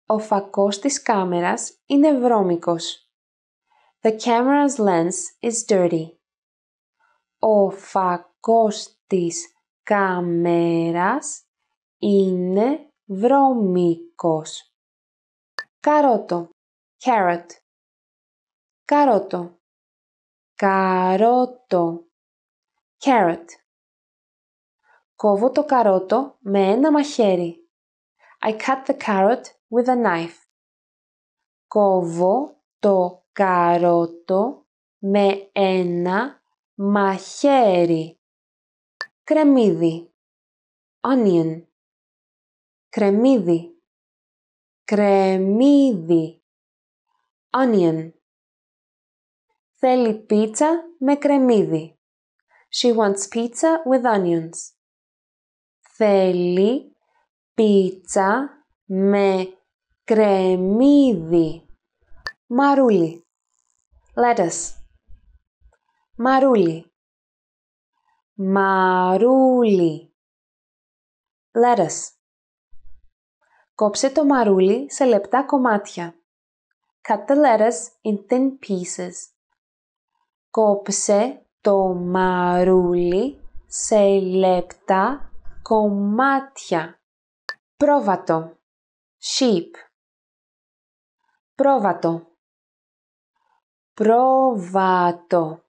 Ο φακός της κάμερας είναι βρώμικος. The camera's lens is dirty. Ο φακός της καμέρας είναι βρώμικος. Καρότο. Carrot. Καρότο. Καρότο. Carrot. Κόβω το καρότο με ένα μαχαίρι. I cut the carrot with a knife. Κόβω το καρότο με ένα μαχαίρι, κρεμμύδι, onion, κρεμμύδι, κρεμμύδι, onion. Θέλει πίτσα με κρεμμύδι. She wants pizza with onions. Θέλει πίτσα με κρεμμύδι. Μαρούλι. Lettuce. Μαρούλι. Μαρούλι. Lettuce. Κόψε το μαρούλι σε λεπτά κομμάτια. Cut the lettuce in thin pieces. Κόψε το μαρούλι σε λεπτά κομμάτια. Πρόβατο. Sheep. Πρόβατο. Πρόβατο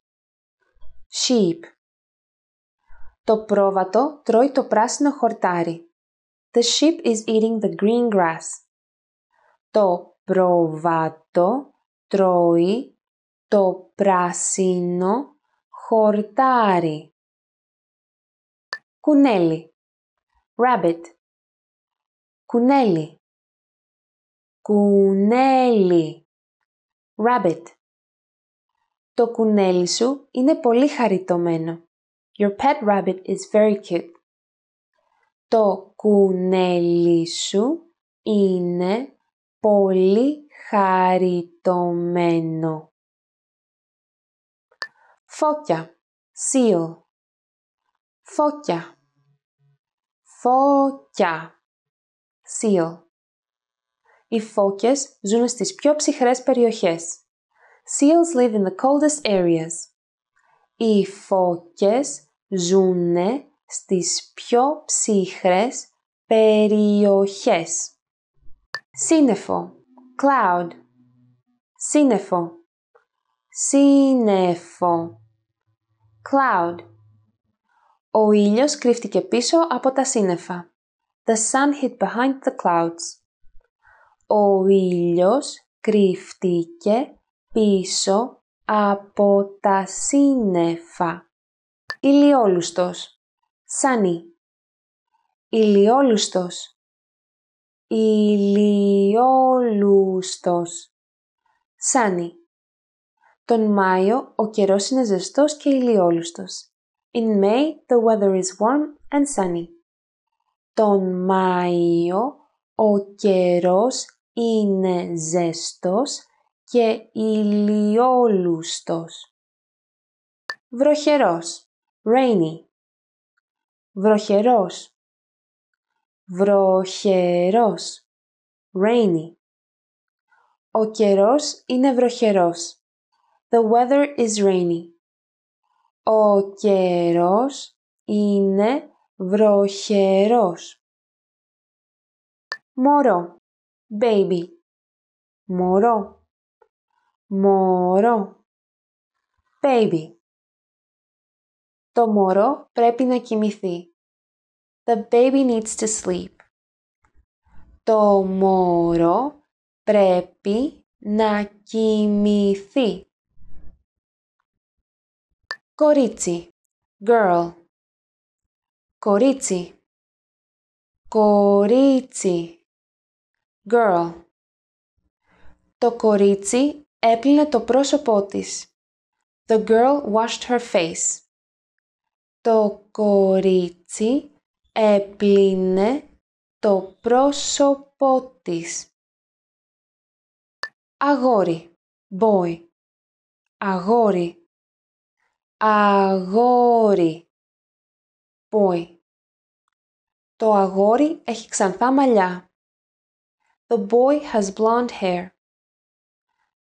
sheep. Το πρόβατο τρώει το πράσινο χορτάρι. The sheep is eating the green grass. Το πρόβατο τρώει το πράσινο χορτάρι. Κουνέλι. Rabbit. Κουνέλι. Κουνέλι. Rabbit. Το κουνέλι σου είναι πολύ χαριτωμένο. Your pet rabbit is very cute. Το κουνέλι σου είναι πολύ χαριτωμένο. Φώκια. Seal. Φώκια. Φώκια. Seal. Οι φώκες ζουν στις πιο ψυχρές περιοχές. Seals live in the coldest areas. Οι φώκες ζουν στις πιο ψυχρές περιοχές. Σύννεφο. Cloud. Σύννεφο. Σύννεφο. Cloud. Ο ήλιος κρύφτηκε πίσω από τα σύννεφα. The sun hid behind the clouds. Ο ήλιος κρύφτηκε πίσω από τα σύννεφα. Ηλιόλουστος. Σάνι. Ηλιόλουστος. Ηλιόλουστος. Σάνι. Τον Μάιο ο καιρός είναι ζεστός και ηλιόλουστος. In May the weather is warm and sunny. Τον Μάιο ο καιρός είναι ζεστός και ηλιόλουστος. Βροχερός, rainy. Βροχερός. Βροχερός, rainy. Ο καιρός είναι βροχερός. The weather is rainy. Ο καιρός είναι βροχερός. Μωρό, baby. Μωρό μωρό baby Το μωρό πρέπει να κοιμηθεί. The baby needs to sleep. Το μωρό πρέπει να κοιμηθεί. Κορίτσι girl Κορίτσι Κορίτσι girl Το κορίτσι έπλυνε το πρόσωπό της. The girl washed her face. Το κορίτσι έπλυνε το πρόσωπό της. Αγόρι, boy. Αγόρι. Αγόρι, boy. Το αγόρι έχει ξανθά μαλλιά. The boy has blonde hair.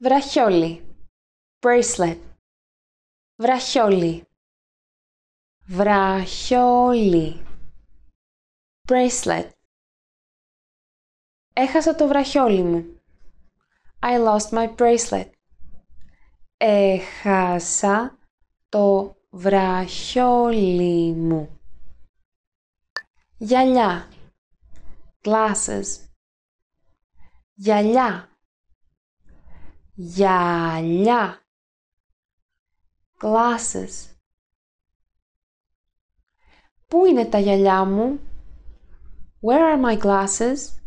Βραχιόλι. Bracelet. Βραχιόλι. Βραχιόλι. Bracelet. Έχασα το βραχιόλι μου. I lost my bracelet. Έχασα το βραχιόλι μου. Γυαλιά. Glasses. Γυαλιά γυαλιά glasses Πού είναι τα γυαλιά μου? Where are my glasses?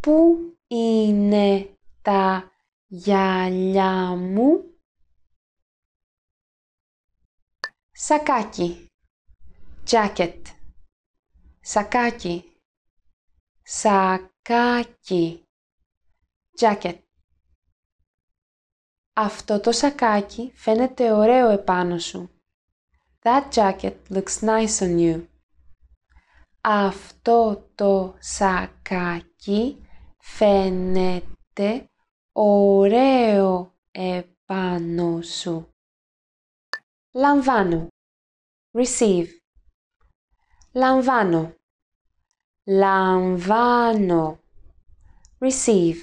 Πού είναι τα γυαλιά μου? Σακάκι jacket Σακάκι Σακάκι jacket αυτό το σακάκι φαίνεται ωραίο επάνω σου. That jacket looks nice on you. Αυτό το σακάκι φαίνεται ωραίο επάνω σου. Λαμβάνω. Receive. Λαμβάνω. Λαμβάνω. Receive.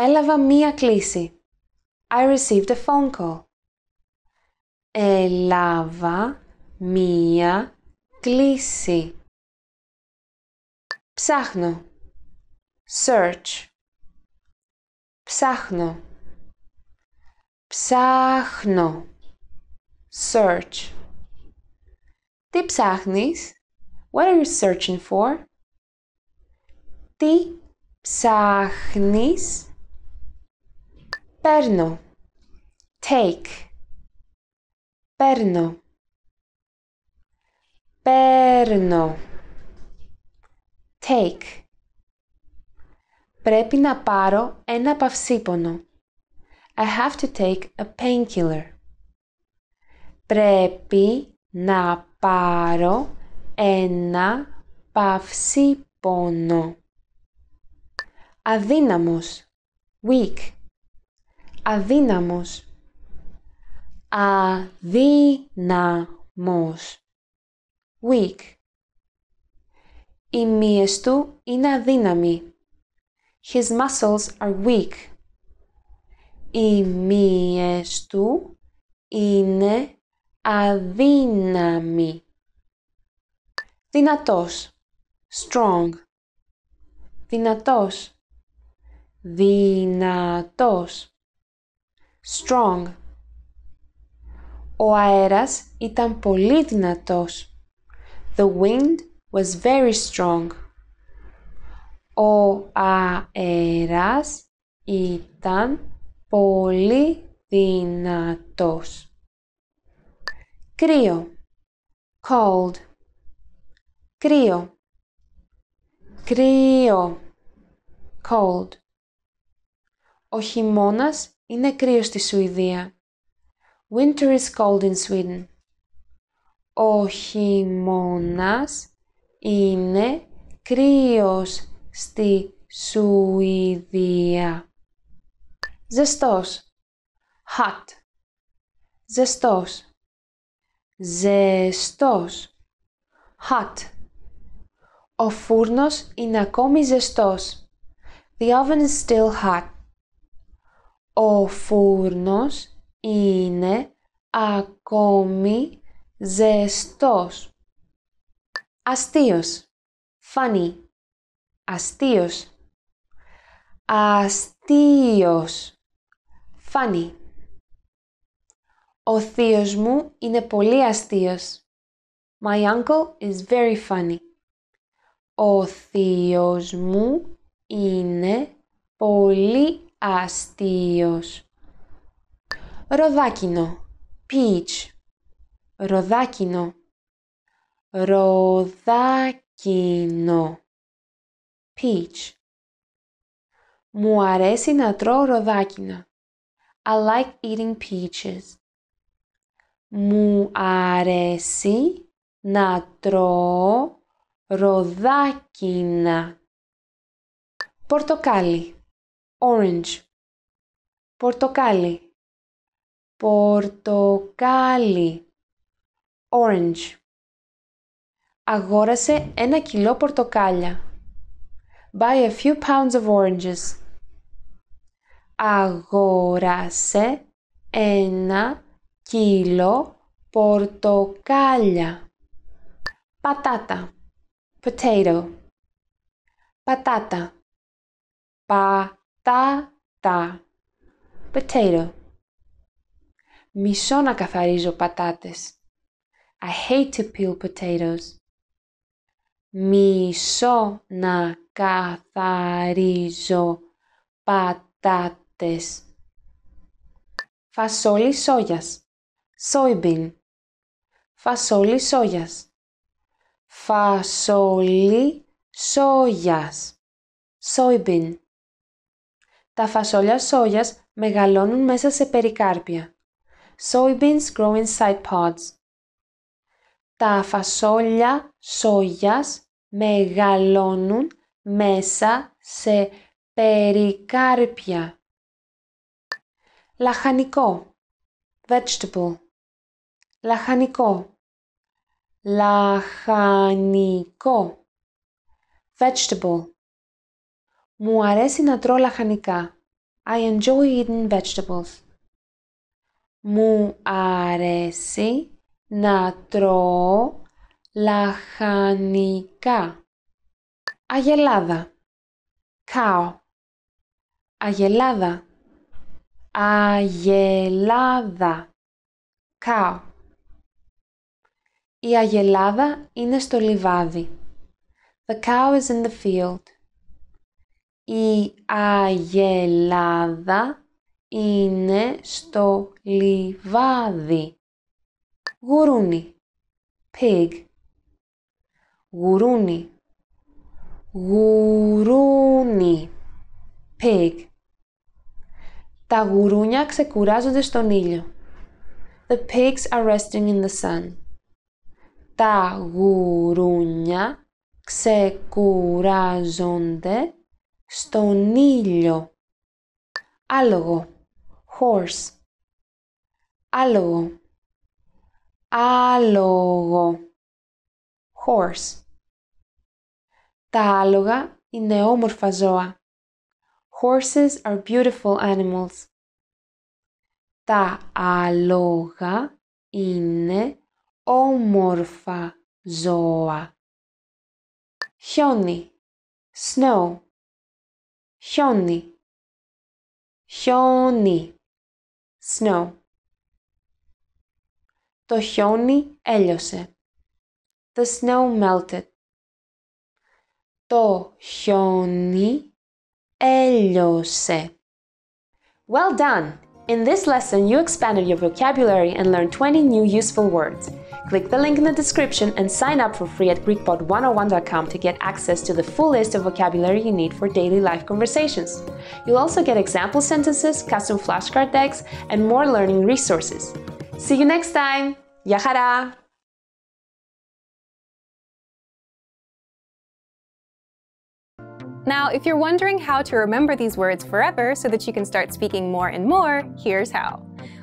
Έλαβα μία κλίση. I received a phone call. Έλαβα μία κλίση. Ψάχνω. Search. Ψάχνω. Ψάχνω. Search. Τι ψάχνεις? What are you searching for? Τι ψάχνεις? Παίρνω. Take. Παίρνω. Παίρνω. Take. Πρέπει να πάρω ένα παυσίπονο. I have to take a painkiller. Πρέπει να πάρω ένα παυσίπονο. Αδύναμος. Weak αδύναμος αδύναμος weak Οι μύες του είναι αδύναμοι His muscles are weak Οι μύες του είναι αδύναμοι Δυνατός strong Δυνατός Δυνατός strong. Ο αέρας ήταν πολύ δυνατός. The wind was very strong. Ο αέρας ήταν πολύ δυνατός. Κρύο. Cold. Κρύο. Κρύο. Cold. Ο χειμώνας είναι κρύος στη Σουηδία. Winter is cold in Sweden. Ο χειμώνας είναι κρύος στη Σουηδία. Ζεστός. Hot. Ζεστός. Ζεστός. Hot. Ο φούρνος είναι ακόμη ζεστός. The oven is still hot. Ο φούρνος είναι ακόμη ζεστός. Αστείος. Funny. Αστείος. Αστείος. Funny. Ο θείος μου είναι πολύ αστείος. My uncle is very funny. Ο θείος μου είναι πολύ αστείος. Ροδάκινο, peach. Ροδάκινο. Ροδάκινο. Peach. Μου αρέσει να τρώω ροδάκινα. I like eating peaches. Μου αρέσει να τρώω ροδάκινα. Πορτοκάλι orange, πορτοκάλι, πορτοκάλι, orange. Αγόρασε ένα κιλό πορτοκάλια. Buy a few pounds of oranges. Αγόρασε ένα κιλό πορτοκάλια. Πατάτα. Potato. Πατάτα. πα τα τα potato Μισώ να καθαρίζω πατάτες. I hate to peel potatoes. Μισώ να καθαρίζω πατάτες. Φασόλι σόγιας. Soybean. Φασόλι σόγιας. Φασόλι σόγιας. Soybean. Τα φασόλια σόγιας μεγαλώνουν μέσα σε περικάρπια. Soybeans grow inside pods. Τα φασόλια σόγιας μεγαλώνουν μέσα σε περικάρπια. Λαχανικό. Vegetable. Λαχανικό. Λαχανικό. Vegetable. Μου αρέσει να τρώω λαχανικά. I enjoy eating vegetables. Μου αρέσει να τρώω λαχανικά. Αγελάδα. Κάο. Αγελάδα. Αγελάδα. Κάο. Η αγελάδα είναι στο λιβάδι. The cow is in the field. Η αγελάδα είναι στο λιβάδι. Γουρούνι. Pig. Γουρούνι. Γουρούνι. Pig. Τα γουρούνια ξεκουράζονται στον ήλιο. The pigs are resting in the sun. Τα γουρούνια ξεκουράζονται στον ήλιο. Άλογο, horse. Άλογο, άλογο, horse. Τα άλογα είναι όμορφα ζώα. Horses are beautiful animals. Τα άλογα είναι όμορφα ζώα. Χιόνι, snow. χιόνι χιόνι snow το χιόνι έλειωσε the snow melted το χιόνι έλειωσε Well done! In this lesson, you expanded your vocabulary and learned 20 new useful words. Click the link in the description and sign up for free at GreekPod101.com to get access to the full list of vocabulary you need for daily life conversations. You'll also get example sentences, custom flashcard decks, and more learning resources. See you next time! yahara! Now, if you're wondering how to remember these words forever so that you can start speaking more and more, here's how.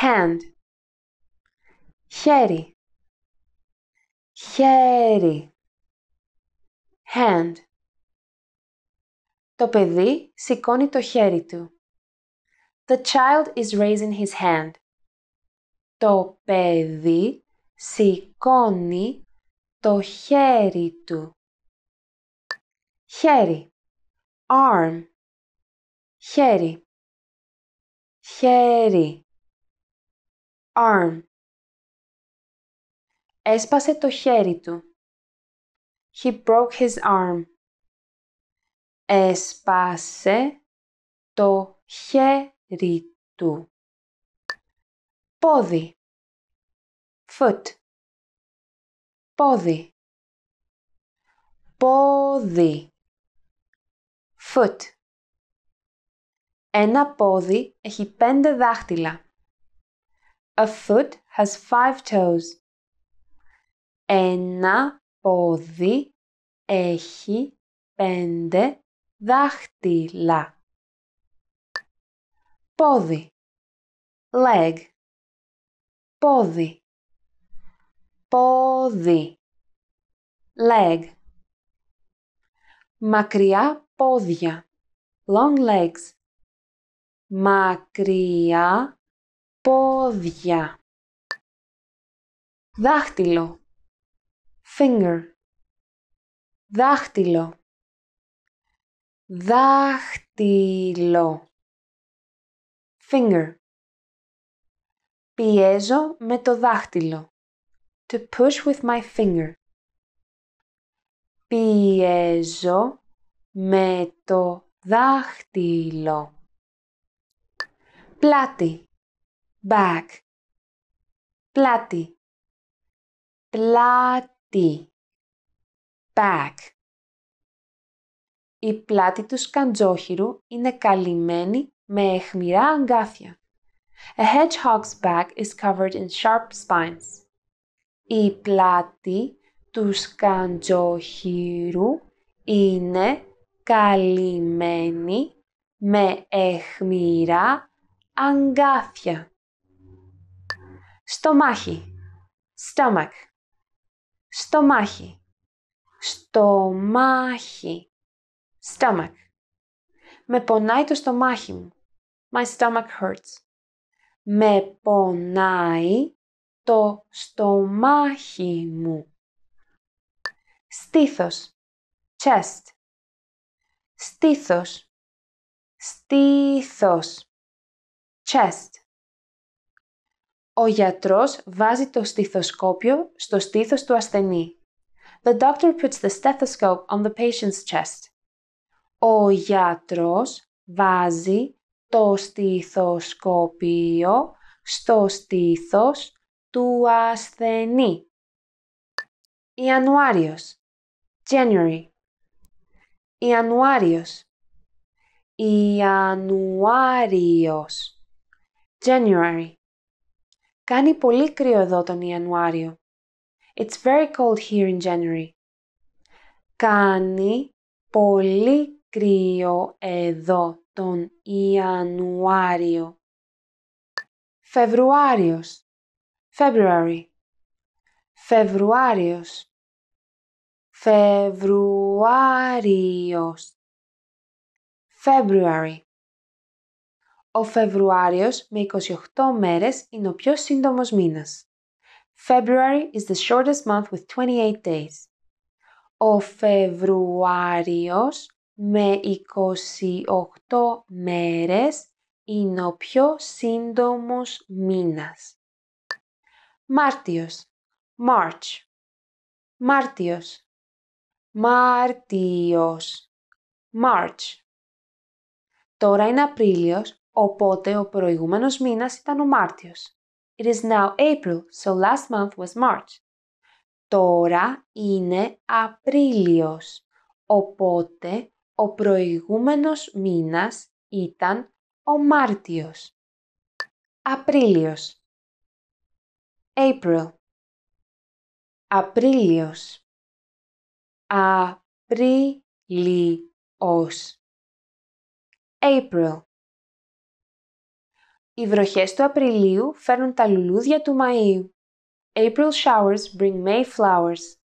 hand χέρι χέρι hand Το παιδί σηκώνει το χέρι του. The child is raising his hand. Το παιδί σηκώνει το χέρι του. Χέρι. Arm. Χέρι. Χέρι arm. Έσπασε το χέρι του. He broke his arm. Έσπασε το χέρι του. Πόδι. Foot. Πόδι. Πόδι. Foot. Ένα πόδι έχει πέντε δάχτυλα. A foot has five toes. Ένα πόδι έχει πέντε δάχτυλα. Πόδι. Leg. Πόδι. Πόδι. Leg. Μακριά πόδια. Long legs. Μακριά πόδια δάχτυλο finger δάχτυλο δάχτυλο finger πιέζω με το δάχτυλο to push with my finger πιέζω με το δάχτυλο πλάτη back. Πλάτη. Πλάτη. Back. Η πλάτη του σκαντζόχυρου είναι καλυμμένη με αιχμηρά αγκάθια. A hedgehog's back is covered in sharp spines. Η πλάτη του σκαντζοχύρου είναι καλυμμένη με αιχμηρά αγκάθια στομάχι, stomach, στομάχι, στομάχι, stomach. Με πονάει το στομάχι μου. My stomach hurts. Με πονάει το στομάχι μου. Στήθος. Chest. Στήθος. Στήθος. Chest. Ο γιατρός βάζει το στιθοσκόπιο στο στήθος του ασθενή. The doctor puts the stethoscope on the patient's chest. Ο γιατρός βάζει το στιθοσκόπιο στο στήθος του ασθενή. Ιανουάριος January Ιανουάριος Ιανουάριος January Κάνει πολύ κρύο εδώ τον Ιανουάριο. It's very cold here in January. Κάνει πολύ κρύο εδώ τον Ιανουάριο. Φεβρουάριος. February. Φεβρουάριος. February. Ο Φεβρουάριος με 28 μέρες είναι ο πιο σύντομος μήνας. February is the shortest month with 28 days. Ο Φεβρουάριος με 28 μέρες είναι ο πιο σύντομος μήνας. Μάρτιος March Μάρτιος March Τώρα είναι Απρίλιος Οπότε ο προηγούμενος μήνας ήταν ο Μάρτιος. It is now April, so last month was March. Τώρα είναι Απρίλιος. Οπότε ο προηγούμενος μήνας ήταν ο Μάρτιος. Απρίλιος. April. Απρίλιος. Απρίλιος. April. Οι βροχές του Απριλίου φέρνουν τα λουλούδια του Μαΐου. April showers bring May flowers.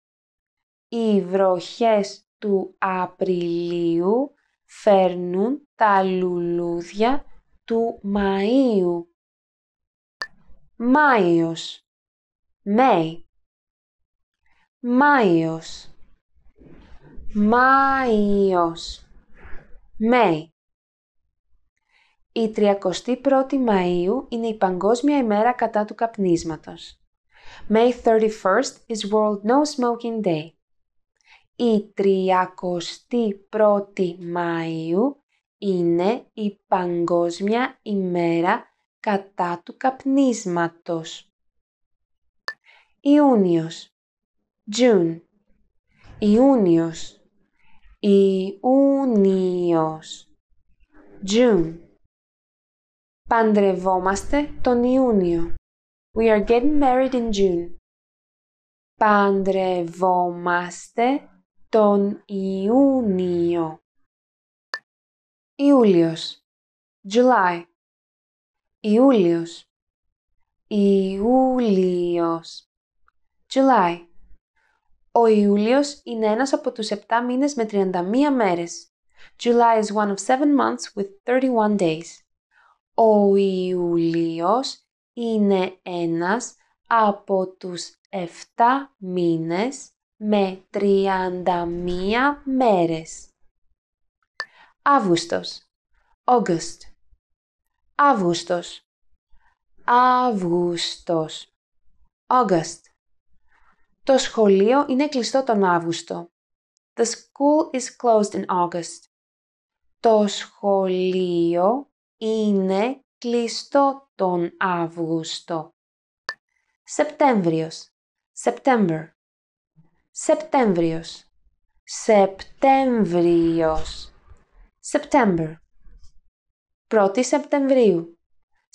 Οι βροχές του Απριλίου φέρνουν τα λουλούδια του Μαΐου. Μάιος. May. Μάιος. Μάιος. May. Η 31η Μαΐου είναι η Παγκόσμια ημέρα κατά του καπνίσματος. May 31st is World No Smoking Day. Η 31η Μαΐου είναι η Παγκόσμια ημέρα κατά του καπνίσματος. Ιούνιος June Ιούνιος Ιούνιος June Παντρευόμαστε τον Ιούνιο. We are getting married in June. Παντρευόμαστε τον Ιούνιο. Ιούλιος. July. Ιούλιος. Ιούλιος. July. Ο Ιούλιος είναι ένας από τους 7 μήνες με 31 μέρες. July is one of 7 months with 31 days. Ο Ιουλίος είναι ένας από τους 7 μήνες με 31 μέρες. Αύγουστος. August. Αύγουστος. Αύγουστος. August. Το σχολείο είναι κλειστό τον Αύγουστο. The school is closed in August. Το σχολείο είναι κλειστό τον Αύγουστο. Σεπτέμβριος. September. Σεπτέμβριος. Σεπτέμβριος. September. 1η Σεπτεμβρίου.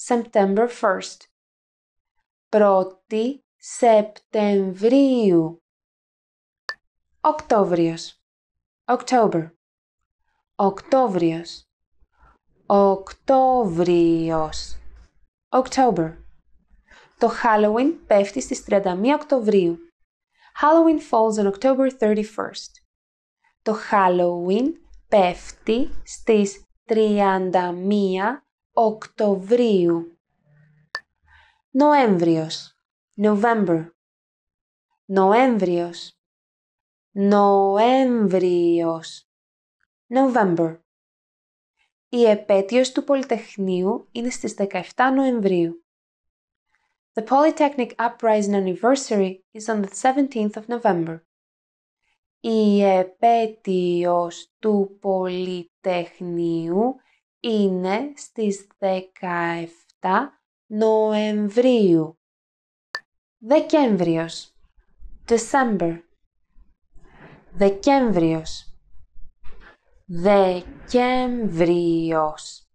September 1st. 1η Σεπτεμβρίου. Οκτώβριος. October. Οκτώβριος. Οκτώβριος. October. Το Halloween πέφτει στις 31 Οκτωβρίου. Halloween falls on October 31st. Το Halloween πέφτει στις 31 Οκτωβρίου. Νοέμβριος. November. Νοέμβριος. Νοέμβριος. November. Η επέτειος του Πολυτεχνείου είναι στις 17 Νοεμβρίου. The Polytechnic Uprising Anniversary is on the 17th of November. Η επέτειος του Πολυτεχνείου είναι στις 17 Νοεμβρίου. Δεκέμβριος. December. Δεκέμβριος. Δεκέμβριος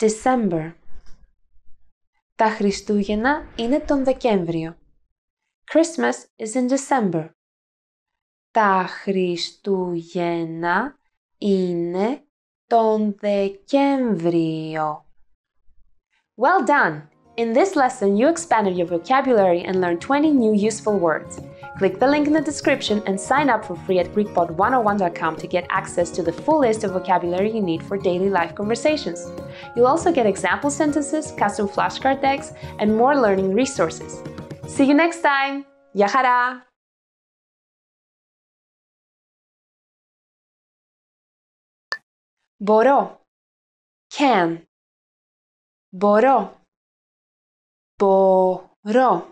December Τα Χριστούγεννα είναι τον Δεκέμβριο. Christmas is in December. Τα Χριστούγεννα είναι τον Δεκέμβριο. Well done! In this lesson, you expanded your vocabulary and learned 20 new useful words. Click the link in the description and sign up for free at GreekPod101.com to get access to the full list of vocabulary you need for daily life conversations. You'll also get example sentences, custom flashcard decks, and more learning resources. See you next time! Yahara! Boró. Can. Boró. Boró.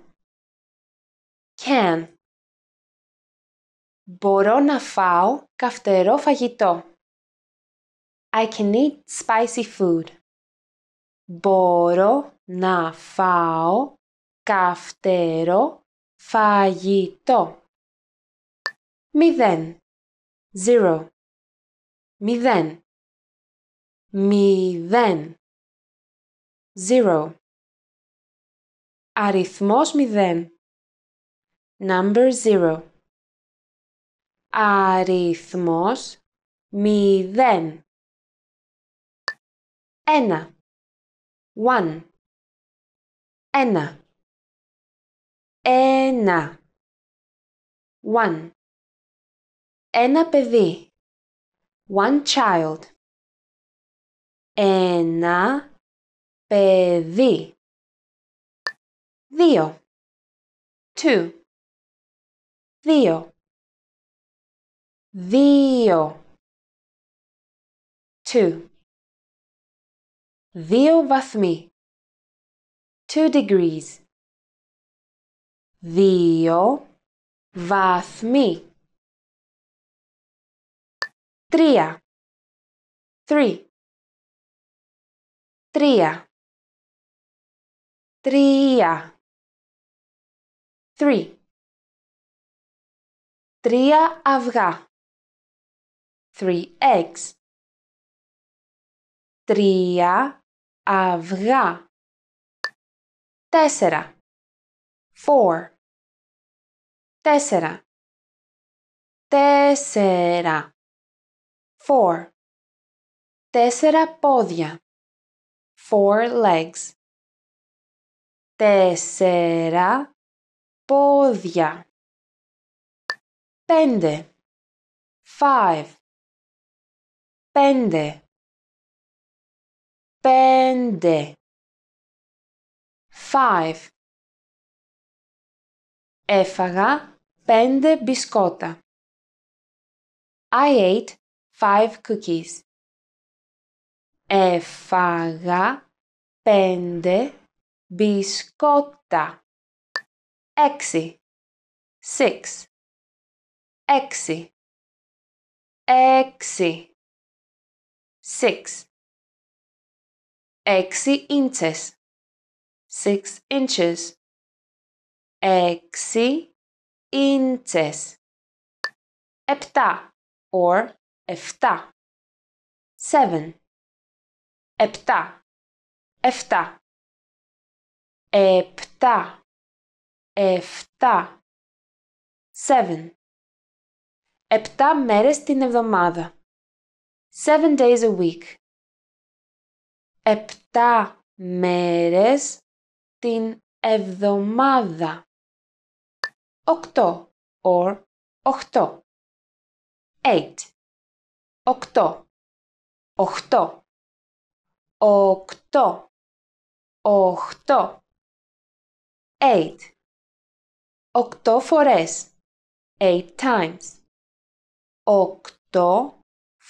Can. Μπορώ να φάω καυτερό φαγητό. I can eat spicy food. Μπορώ να φάω καυτερό φαγητό. Μηδέν. Zero. Μηδέν. Μηδέν. Zero. Αριθμός μηδέν. Number zero αριθμός μηδέν. Ένα. One. Ένα. Ένα. One. Ένα παιδί. One child. Ένα παιδί. Δύο. Two. Δύο. Δύο. Two. Δύο βαθμοί. Two degrees. Δύο βαθμοί. Τρία. Three. Τρία. Τρία. Three. Τρία αυγά. three eggs. Τρία αυγά. Τέσσερα. Four. Τέσσερα. Τέσσερα. Four. Τέσσερα πόδια. Four legs. Τέσσερα πόδια. Πέντε. Five πέντε πέντε five έφαγα πέντε μπισκότα I ate five cookies έφαγα πέντε μπισκότα έξι six έξι έξι six. Έξι inches. Six inches. Έξι inches. Επτά or εφτά. Seven. Επτά. Εφτά. Επτά. Εφτά. Seven. Επτά μέρες την εβδομάδα seven days a week. Επτά μέρες την εβδομάδα. Οκτώ or οχτώ. Eight. Οκτώ. Οχτώ. Οκτώ. Οχτώ. Eight. Οκτώ φορές. Eight times. Οκτώ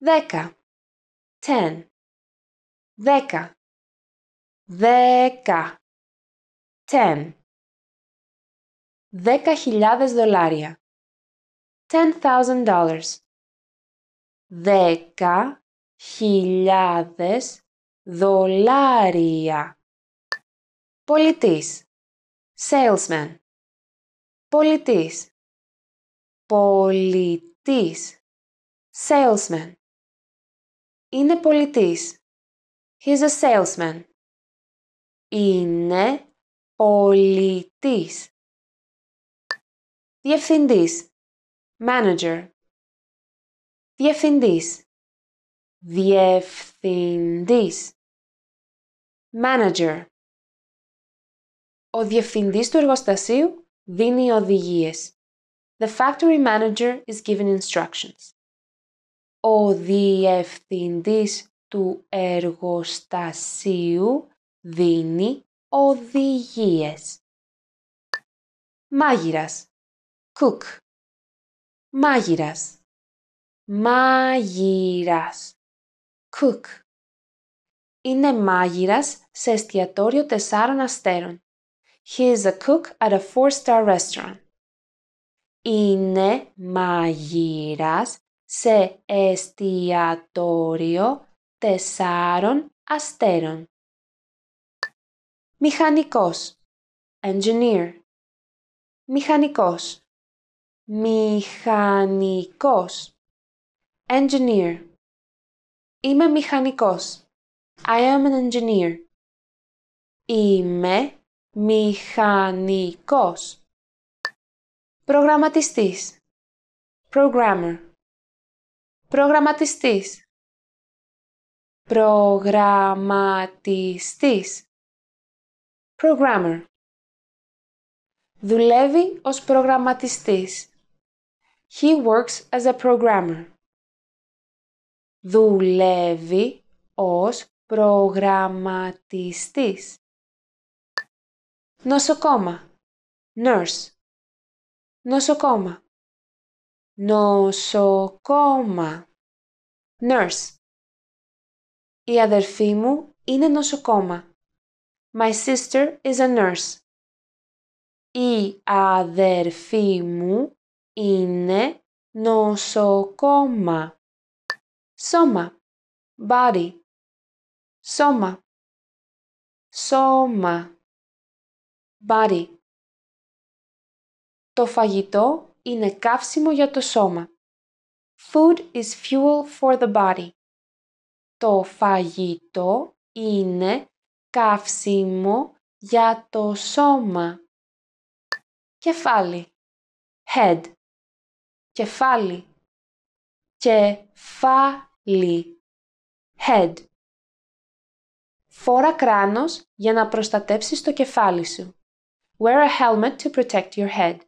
Δέκα. Ten. Δέκα. Δέκα. Ten. Δέκα χιλιάδες δολάρια. Ten thousand dollars. Δέκα χιλιάδες δολάρια. Πολιτής. Salesman. Πολιτής. Πολιτής. Salesman. Είναι πολιτής. He's a salesman. Είναι πολιτής. Διευθυντής. Manager. Διευθυντής. Διευθυντής. Manager. Ο διευθυντής του εργοστασίου δίνει οδηγίες. The factory manager is giving instructions ο διευθυντής του εργοστασίου δίνει οδηγίες. Μάγειρας. Cook. Μάγειρας. Μάγειρας. Cook. Είναι μάγειρας σε εστιατόριο τεσσάρων αστέρων. He is a cook at a four-star restaurant. Είναι μάγειρας σε εστιατόριο τεσσάρων αστέρων. Μηχανικός Engineer Μηχανικός Μηχανικός Engineer Είμαι μηχανικός. I am an engineer. Είμαι μηχανικός. Προγραμματιστής Programmer Προγραμματιστής. Προγραμματιστής. Programmer. Δουλεύει ως προγραμματιστής. He works as a programmer. Δουλεύει ως προγραμματιστής. Νοσοκόμα. Nurse. Νοσοκόμα. Νοσοκόμα. Nurse. Η αδερφή μου είναι νοσοκόμα. My sister is a nurse. Η αδερφή μου είναι νοσοκόμα. Σώμα. Body. Σώμα. Σώμα. Body. Το φαγητό είναι καύσιμο για το σώμα. Food is fuel for the body. Το φαγητό είναι καύσιμο για το σώμα. Κεφάλι. Head. Κεφάλι. Κεφάλι. Head. Φόρα κράνος για να προστατέψεις το κεφάλι σου. Wear a helmet to protect your head.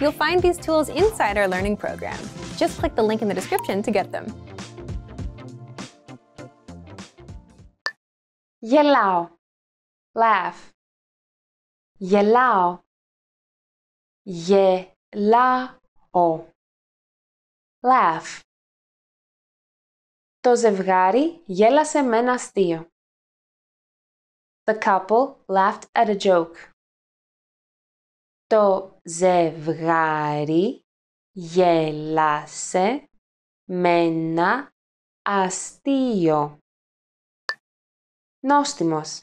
You'll find these tools inside our learning program. Just click the link in the description to get them. Yellow, laugh. Yellow, yellow, laugh. Το ζευγάρι γέλασε με ένα αστείο. The couple laughed at a joke. Το ζευγάρι γέλασε με ένα αστείο. Νόστιμος.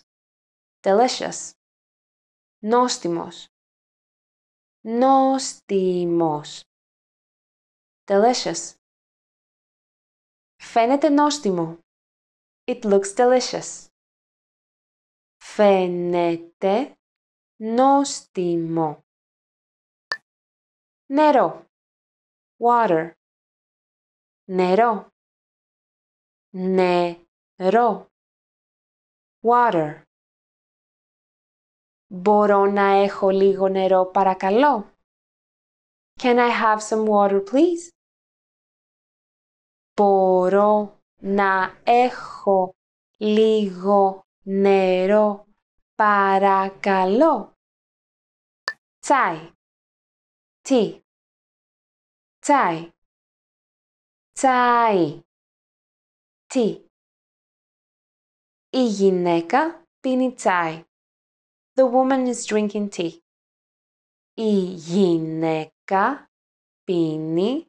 Delicious. Νόστιμος. Νόστιμος. Delicious. Φαίνεται νόστιμο. It looks delicious. Φαίνεται νόστιμο. Nero, water. Nero, Nero, water. Μπορώ να έχω λίγο νερό παρακαλώ. Can I have some water please? Μπορώ να έχω λίγο νερό παρακαλώ. Τσάι tea tie τσάι, τι. Η γυναίκα πίνει τσάι. The woman is drinking tea. Η γυναίκα πίνει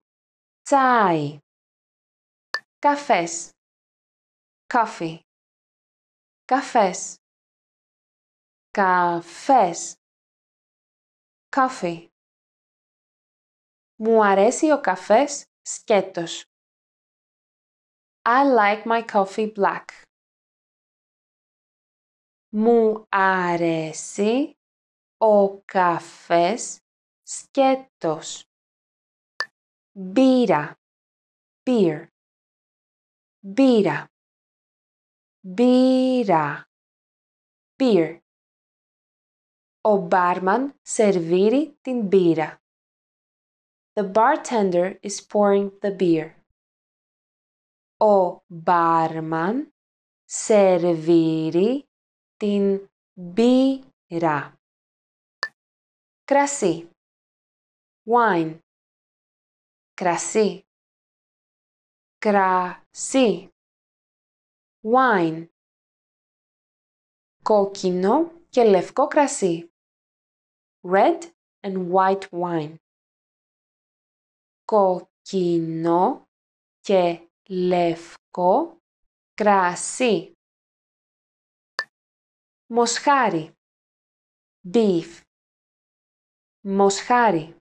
τσάι. Καφές. Coffee. Καφές. Καφές. Coffee. Μου αρέσει ο καφές σκέτος. I like my coffee black. Μου αρέσει ο καφές σκέτος. Μπύρα. Beer. Μπύρα. Μπύρα. Beer. Ο μπάρμαν σερβίρει την μπύρα. The bartender is pouring the beer. O barman serviri tin bira. Krasí. Wine. Krasí. Krasí. Wine. Kokinó και λευκό κρασί. Red and white wine. κοκκινό και λευκό κρασί. Μοσχάρι. Beef. Μοσχάρι.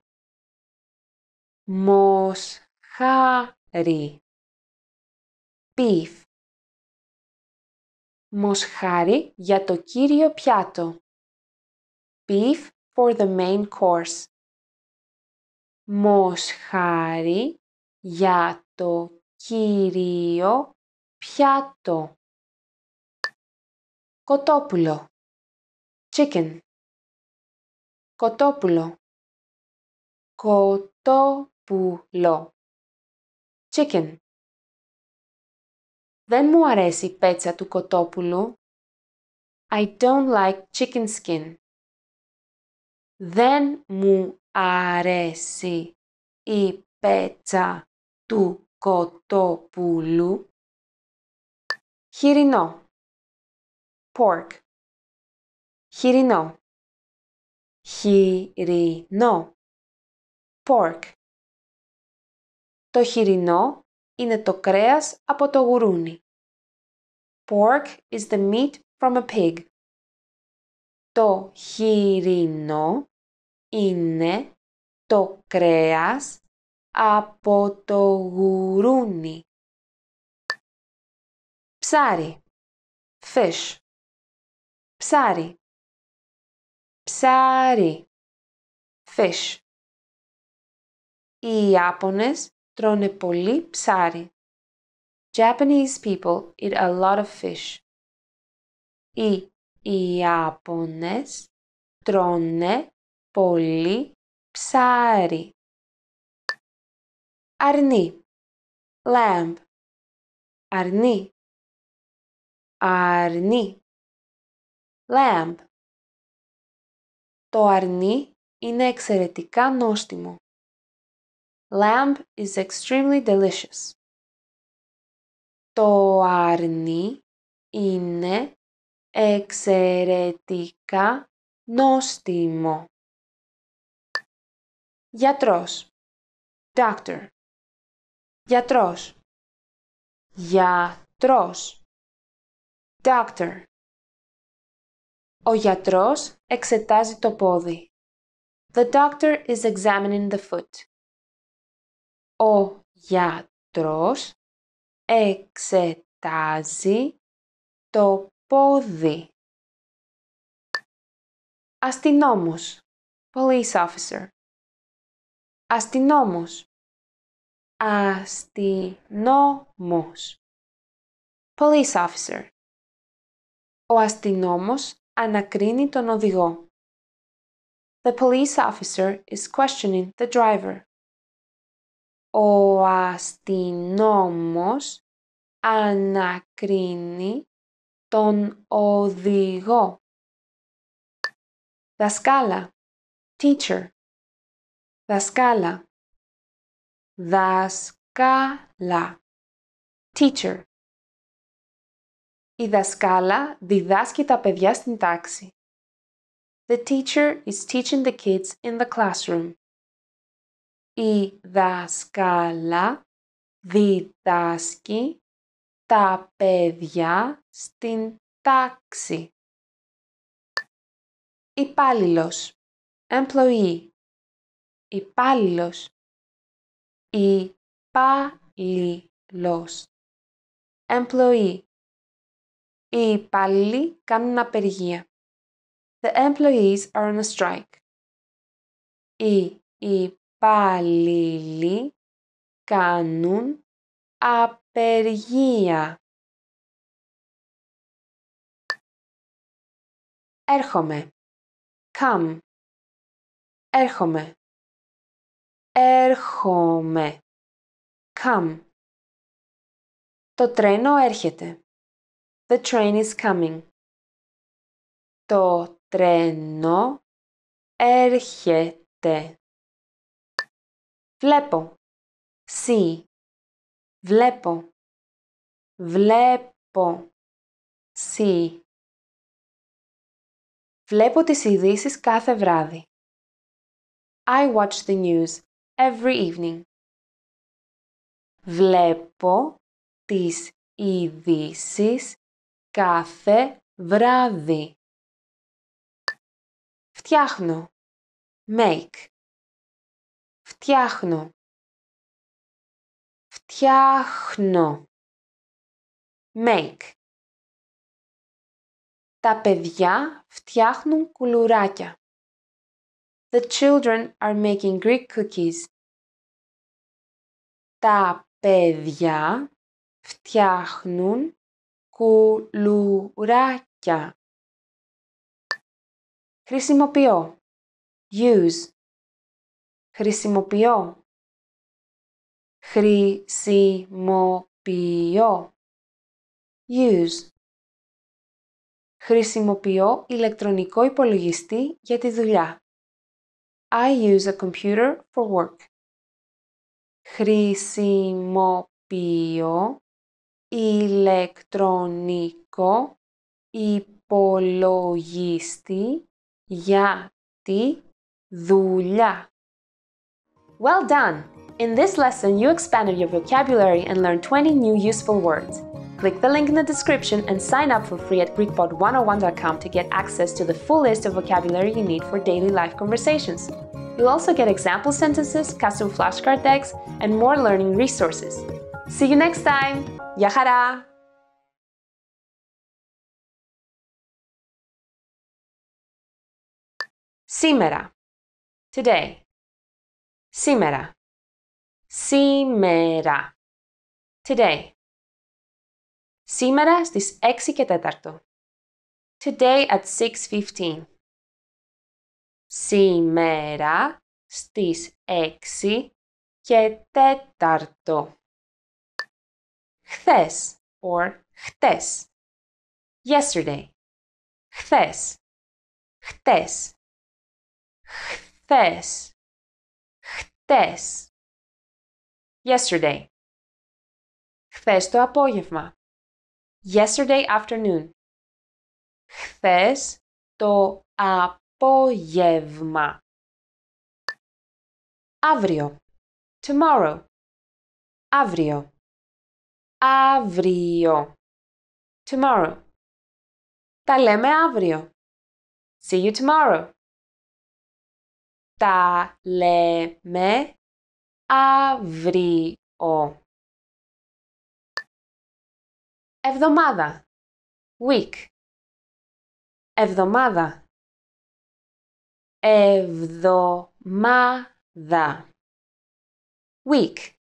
Μοσχάρι. Beef. Μοσχάρι για το κύριο πιάτο. Beef for the main course μοσχάρι για το κυρίο πιάτο. Κοτόπουλο. Chicken. Κοτόπουλο. Κοτόπουλο. Chicken. Δεν μου αρέσει η πέτσα του κοτόπουλου. I don't like chicken skin. Δεν μου αρέσει η πέτσα του κοτόπουλου. Χοιρινό. Pork. Χοιρινό. Χοιρινό. Pork. Το χοιρινό είναι το κρέας από το γουρούνι. Pork is the meat from a pig. Το χοιρινό είναι το κρέας από το γουρούνι. Ψάρι. Fish. Ψάρι. Ψάρι. Fish. Οι Ιάπωνες τρώνε πολύ ψάρι. Japanese people eat a lot of fish. Οι Ιάπωνες τρώνε πολύ ψάρι. Αρνί. Lamb. Αρνί. Αρνί. Lamb. Το αρνί είναι εξαιρετικά νόστιμο. Lamb is extremely delicious. Το αρνί είναι εξαιρετικά νόστιμο. Γιατρός. Doctor. Γιατρός. Γιατρός. Doctor. Ο γιατρός εξετάζει το πόδι. The doctor is examining the foot. Ο γιατρός εξετάζει το πόδι. Αστυνόμος. Police officer. Αστυνόμος. Αστυνόμος. Police officer. Ο αστυνόμος ανακρίνει τον οδηγό. The police officer is questioning the driver. Ο αστυνόμος ανακρίνει τον οδηγό. Δασκάλα. Teacher. Δασκάλα. Δασκάλα. Teacher. Η δασκάλα διδάσκει τα παιδιά στην τάξη. The teacher is teaching the kids in the classroom. Η δασκάλα διδάσκει τα παιδιά στην τάξη. Υπάλληλος. Employee υπάλληλος υπάλληλος employee οι υπάλληλοι κάνουν απεργία. The employees are on a strike. Οι υπάλληλοι κάνουν απεργία. Έρχομαι. Come. Έρχομαι. Έρχομαι. Come. Το τρένο έρχεται. The train is coming. Το τρένο έρχεται. Βλέπω. See. Βλέπω. Βλέπω. See. Βλέπω τις ειδήσεις κάθε βράδυ. I watch the news every evening. Βλέπω τις ειδήσεις κάθε βράδυ. Φτιάχνω. Make. Φτιάχνω. Φτιάχνω. Make. Τα παιδιά φτιάχνουν κουλουράκια. The children are making Greek cookies. Τα παιδιά φτιάχνουν κουλουράκια. Χρησιμοποιώ. Use. Χρησιμοποιώ. Χρησιμοποιώ. Use. Χρησιμοποιώ ηλεκτρονικό υπολογιστή για τη δουλειά. I use a computer for work. Χρησιμοποιώ ηλεκτρονικό υπολογιστή για τη δουλειά. Well done! In this lesson, you expanded your vocabulary and learned 20 new useful words. Click the link in the description and sign up for free at GreekPod101.com to get access to the full list of vocabulary you need for daily life conversations. You'll also get example sentences, custom flashcard decks, and more learning resources. See you next time! Yahara! Simera. Today. Simera. Simera. Today. Σήμερα στις 6 και 4. Today at 6.15. Σήμερα στις 6 και 4. Χθες or χτες. Yesterday. Χθες. Χτες. Χθες. Χτες. Yesterday. Χθες το απόγευμα yesterday afternoon. Χθες το απόγευμα. Αύριο. Tomorrow. Αύριο. Αύριο. Tomorrow. Τα λέμε αύριο. See you tomorrow. Τα λέμε αύριο. Εβδομάδα. Week. Εβδομάδα. Εβδομάδα. Week.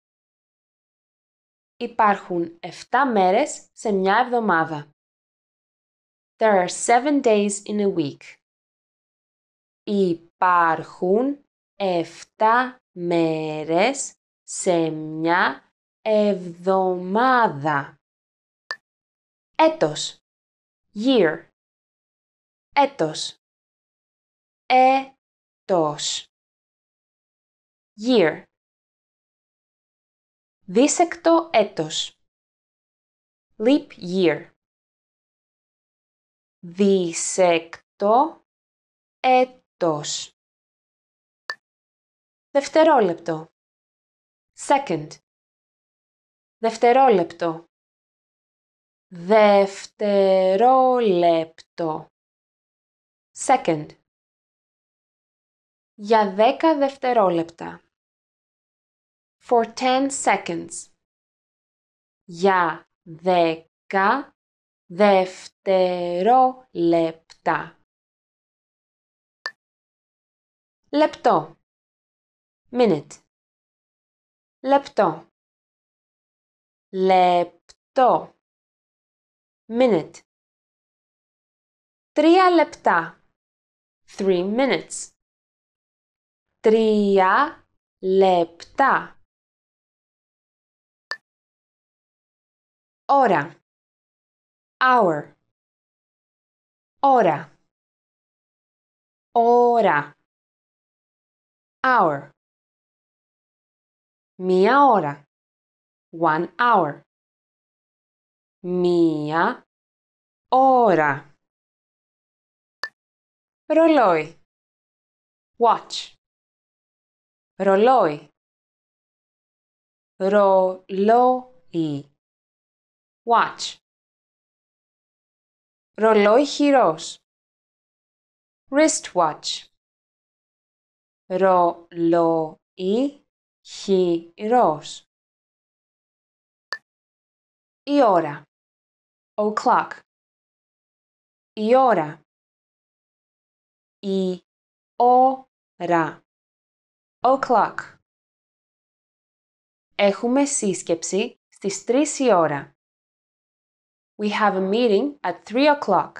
Υπάρχουν 7 μέρες σε μια εβδομάδα. There are 7 days in a week. Υπάρχουν 7 μέρες σε μια εβδομάδα έτος, year, έτος, έτος, year, δίσεκτο έτος, leap year, δίσεκτο έτος, δευτερόλεπτο, second, δευτερόλεπτο, Δευτερόλεπτο. Second. Για δέκα δευτερόλεπτα. For ten seconds. Για δέκα δευτερόλεπτα. Λεπτό. Minute. Λεπτό. Λεπτό. minute. Tria lepta, three minutes. Tria lepta. Hora, hour. Hora, hora, hour. Mia hora, one hour. μία ώρα. Ρολόι. Watch. Ρολόι. Ρολόι. Watch. Ρολόι χειρός. Wristwatch. Ρολόι χειρός. Η ώρα o'clock. Η ώρα. Η ώρα. O'clock. Έχουμε σύσκεψη στις τρεις η ώρα. We have a meeting at three o'clock.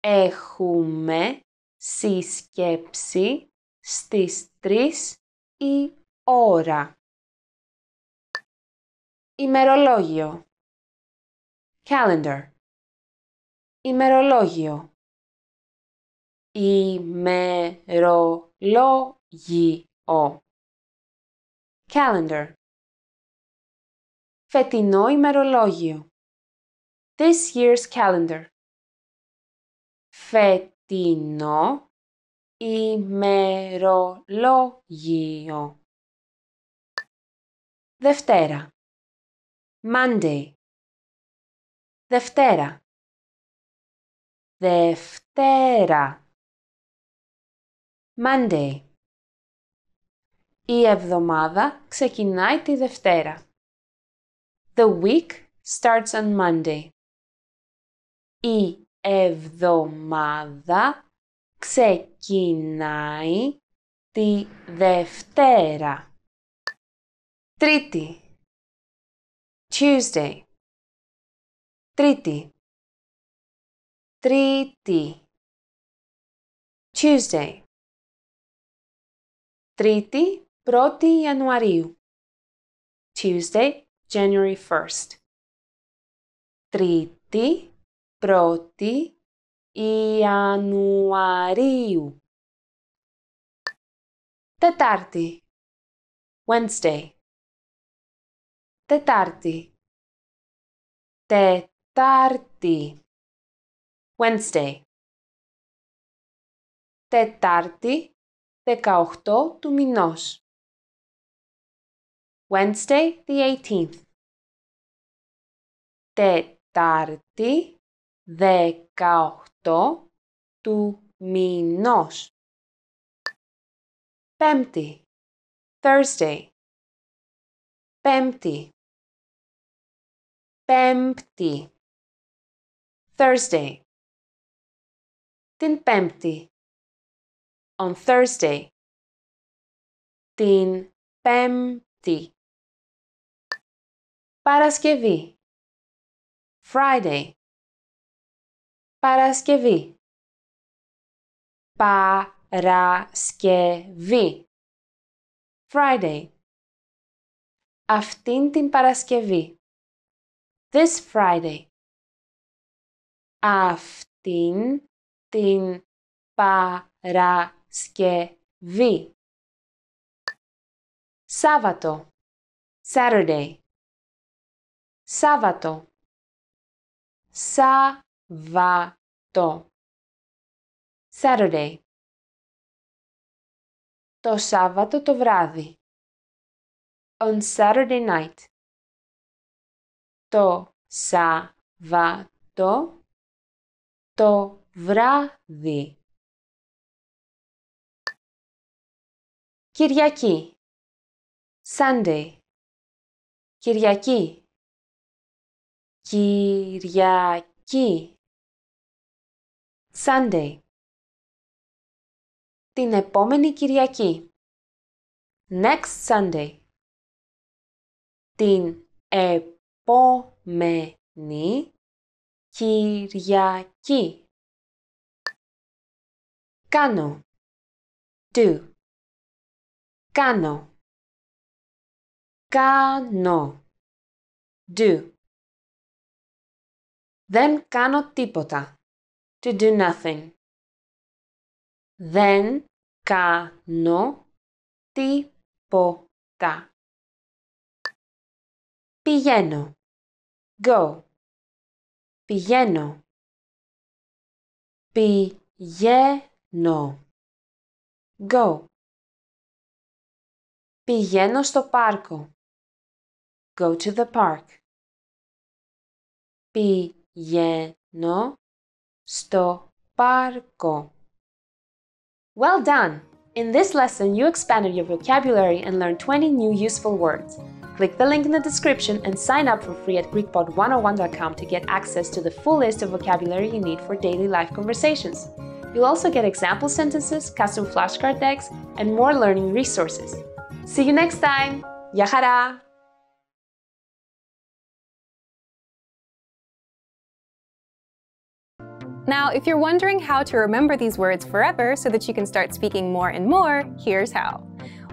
Έχουμε σύσκεψη στις τρεις η ώρα. Ημερολόγιο Calendar. Ημερολόγιο. Ημερολόγιο. Calendar. Φετινό ημερολόγιο. This year's calendar. Φετινό ημερολόγιο. Δευτέρα. Monday. Δευτέρα. Δευτέρα. Monday. Η εβδομάδα ξεκινάει τη Δευτέρα. The week starts on Monday. Η εβδομάδα ξεκινάει τη Δευτέρα. Τρίτη. Tuesday. Τρίτη. Τρίτη. Tuesday. Τρίτη, 1η Ιανουαρίου. Tuesday, January 1st. Τρίτη, 1η Ιανουαρίου. Τετάρτη. Wednesday. Τετάρτη. Τετάρτη. Τετάρτη. Wednesday. Τετάρτη, 18 του μηνός. Wednesday, the 18th. Τετάρτη, 18 του μηνός. Πέμπτη, Thursday. Πέμπτη. Πέμπτη. Thursday. Την Πέμπτη. On Thursday. Την Πέμπτη. Παρασκευή. Friday. Παρασκευή. Παρασκευή. Friday. Αυτήν την Παρασκευή. This Friday αυτήν την Παρασκευή. Σάββατο. Saturday. Σάββατο. Σάββατο. Saturday. Το Σάββατο το βράδυ. On Saturday night. Το Σάββατο το βράδυ. Κυριακή. Sunday. Κυριακή. Κυριακή. Sunday. Την επόμενη Κυριακή. Next Sunday. Την επόμενη Κυριακή. Κάνω. Do. Κάνω. Κάνω. Do. Δεν κάνω τίποτα. To do nothing. Δεν κάνω τίποτα. Πηγαίνω. Go. Πηγαίνω. Πηγαίνω. Go. Πηγαίνω στο πάρκο. Go to the park. Πηγαίνω στο πάρκο. Well done! In this lesson, you expanded your vocabulary and learned 20 new useful words. Click the link in the description and sign up for free at GreekPod101.com to get access to the full list of vocabulary you need for daily life conversations. You'll also get example sentences, custom flashcard decks, and more learning resources. See you next time! Yahara! Now, if you're wondering how to remember these words forever so that you can start speaking more and more, here's how.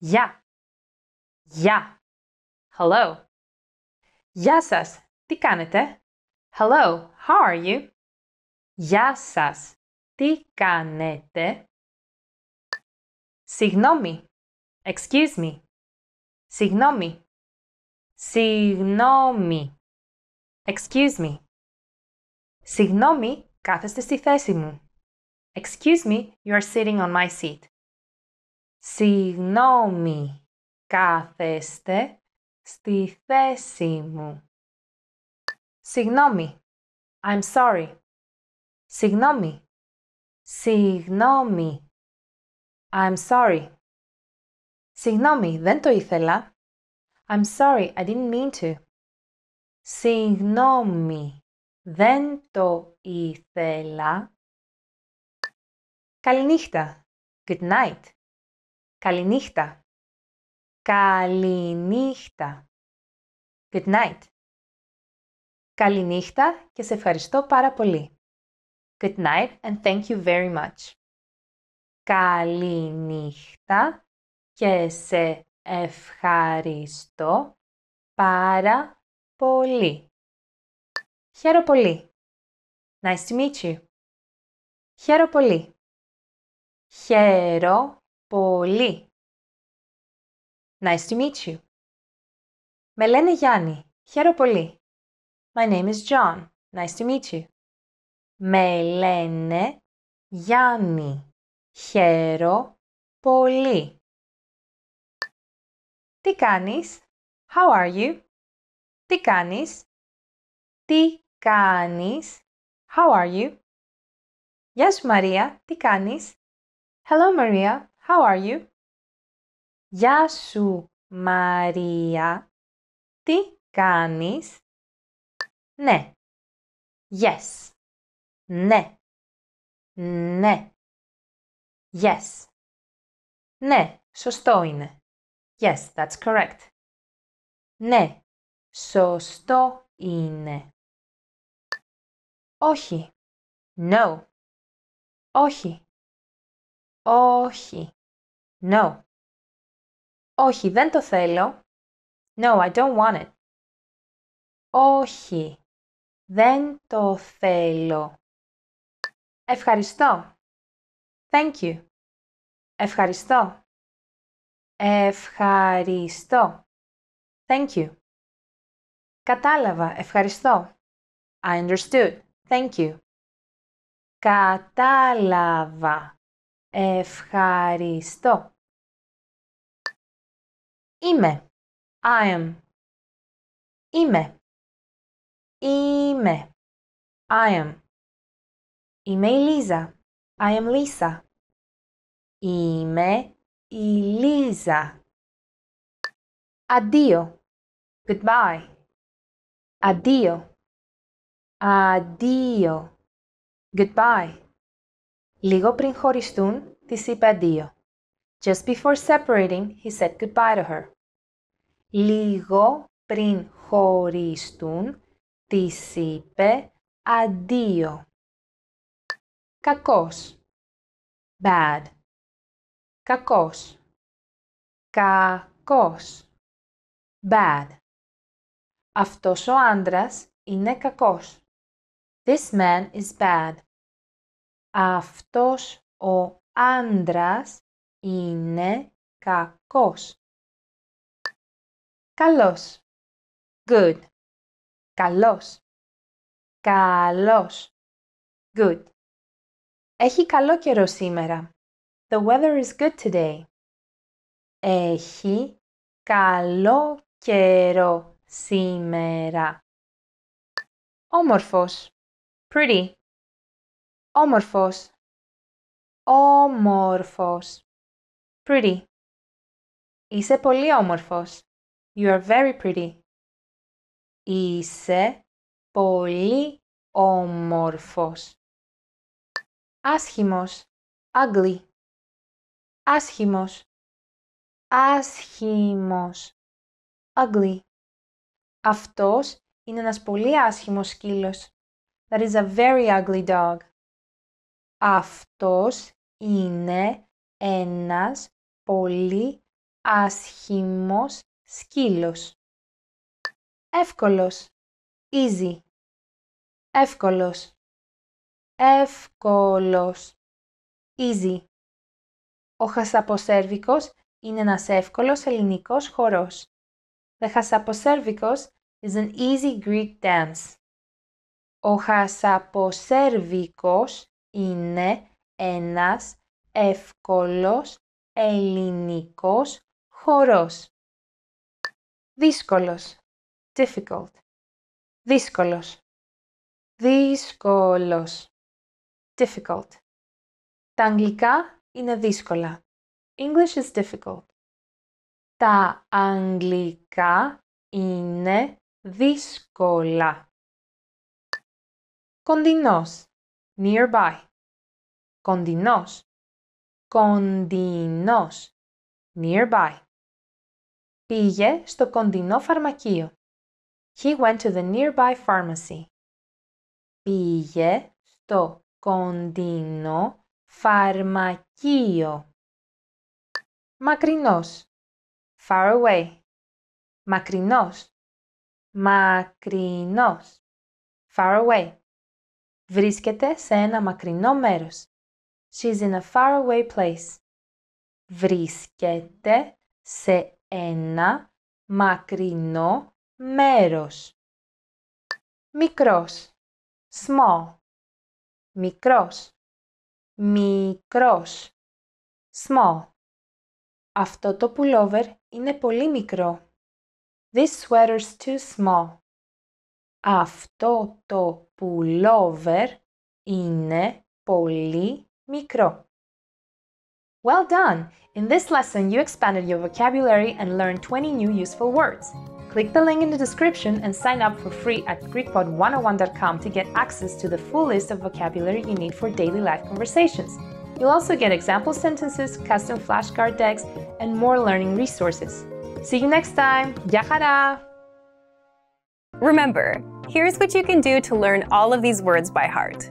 Ja. Ja. Hello. Γεια σας. Τι κάνετε? Hello. How are you? Γεια σας. Τι κάνετε? Συγγνώμη. Excuse me. Συγγνώμη. Συγγνώμη. Excuse me. Συγγνώμη, κάθεστε στη θέση μου. Excuse me, you are sitting on my seat. Συγγνώμη, κάθεστε στη θέση μου. Συγγνώμη. I'm sorry. Συγγνώμη. Συγγνώμη. I'm sorry. Συγγνώμη, δεν το ήθελα. I'm sorry, I didn't mean to. Συγγνώμη, δεν το ήθελα. Καληνύχτα. Good night. Καληνύχτα. Καληνύχτα. Good night. Καληνύχτα και σε ευχαριστώ πάρα πολύ. Good night and thank you very much. Καληνύχτα και σε ευχαριστώ πάρα πολύ. Χαίρο πολύ. Nice to meet you. Χαίρο πολύ. Χαίρο Πολύ. Nice to meet you. Με λένε Γιάννη. Χαίρο πολύ. My name is John. Nice to meet you. Με λένε Γιάννη. Χαίρο πολύ. Τι κάνεις? How are you? Τι κάνεις? Τι κάνεις? How are you? Γεια σου Μαρία, τι κάνεις? Hello Maria, How are you? Γεια σου, Μαρία. Τι κάνεις? Ναι. Yes. Ναι. Ναι. Yes. Ναι, σωστό είναι. Yes, that's correct. Ναι, σωστό είναι. Όχι. No. Όχι. Όχι. No. Όχι, δεν το θέλω. No, I don't want it. Όχι, δεν το θέλω. Ευχαριστώ. Thank you. Ευχαριστώ. Ευχαριστώ. Thank you. Κατάλαβα. Ευχαριστώ. I understood. Thank you. Κατάλαβα. Ευχαριστώ. Είμαι. I am. Είμαι. Είμαι. I am. Είμαι η Λίζα. I am Lisa. Είμαι η Λίζα. Αντίο. Goodbye. Αντίο. Αντίο. Goodbye. Λίγο πριν χωριστούν, της είπε αντίο. Just before separating, he said goodbye to her. Λίγο πριν χωρίστουν, της είπε αντίο. Κακός. Bad. Κακός. Κακός. Bad. Αυτός ο άντρας είναι κακός. This man is bad. Αυτός ο άντρας είναι κακός. Καλός. Good. Καλός. Καλός. Good. Έχει καλό καιρό σήμερα. The weather is good today. Έχει καλό καιρό σήμερα. Όμορφος. Pretty. Όμορφος. Όμορφος. Pretty. Είσαι πολύ όμορφος. You are very pretty. Είσαι πολύ όμορφος. Άσχημος. Ugly. Άσχημος. Άσχημος. Ugly. Αυτός είναι ένας πολύ άσχημος σκύλος. That is a very ugly dog. Αυτός είναι ένας πολύ άσχημος σκύλος. Εύκολος. Easy. Εύκολος. Εύκολος. Easy. Ο χασαποσέρβικος είναι ένας εύκολος ελληνικός χορός. The χασαποσέρβικος is an easy Greek dance. Ο χασαποσέρβικος είναι ένας εύκολος Ελληνικός χορός. Δύσκολος. Difficult. Δύσκολος. Δύσκολος. Difficult. Τα αγγλικά είναι δύσκολα. English is difficult. Τα αγγλικά είναι δύσκολα. Κοντινός. Nearby. Κοντινός. Κοντινός. Nearby. Πήγε στο κοντινό φαρμακείο. He went to the nearby pharmacy. Πήγε στο κοντινό φαρμακείο. Μακρινός. Far away. Μακρινός. Μακρινός. Far away. Βρίσκεται σε ένα μακρινό μέρος. She's in a faraway place. Βρίσκεται σε ένα μακρινό μέρος. Μικρός. Small. Μικρός. Μικρός. Small. Αυτό το pullover είναι πολύ μικρό. This sweater's too small. Αυτό το pullover είναι πολύ micro. Well done! In this lesson, you expanded your vocabulary and learned 20 new useful words. Click the link in the description and sign up for free at GreekPod101.com to get access to the full list of vocabulary you need for daily life conversations. You'll also get example sentences, custom flashcard decks, and more learning resources. See you next time! Yahara! Remember, here's what you can do to learn all of these words by heart.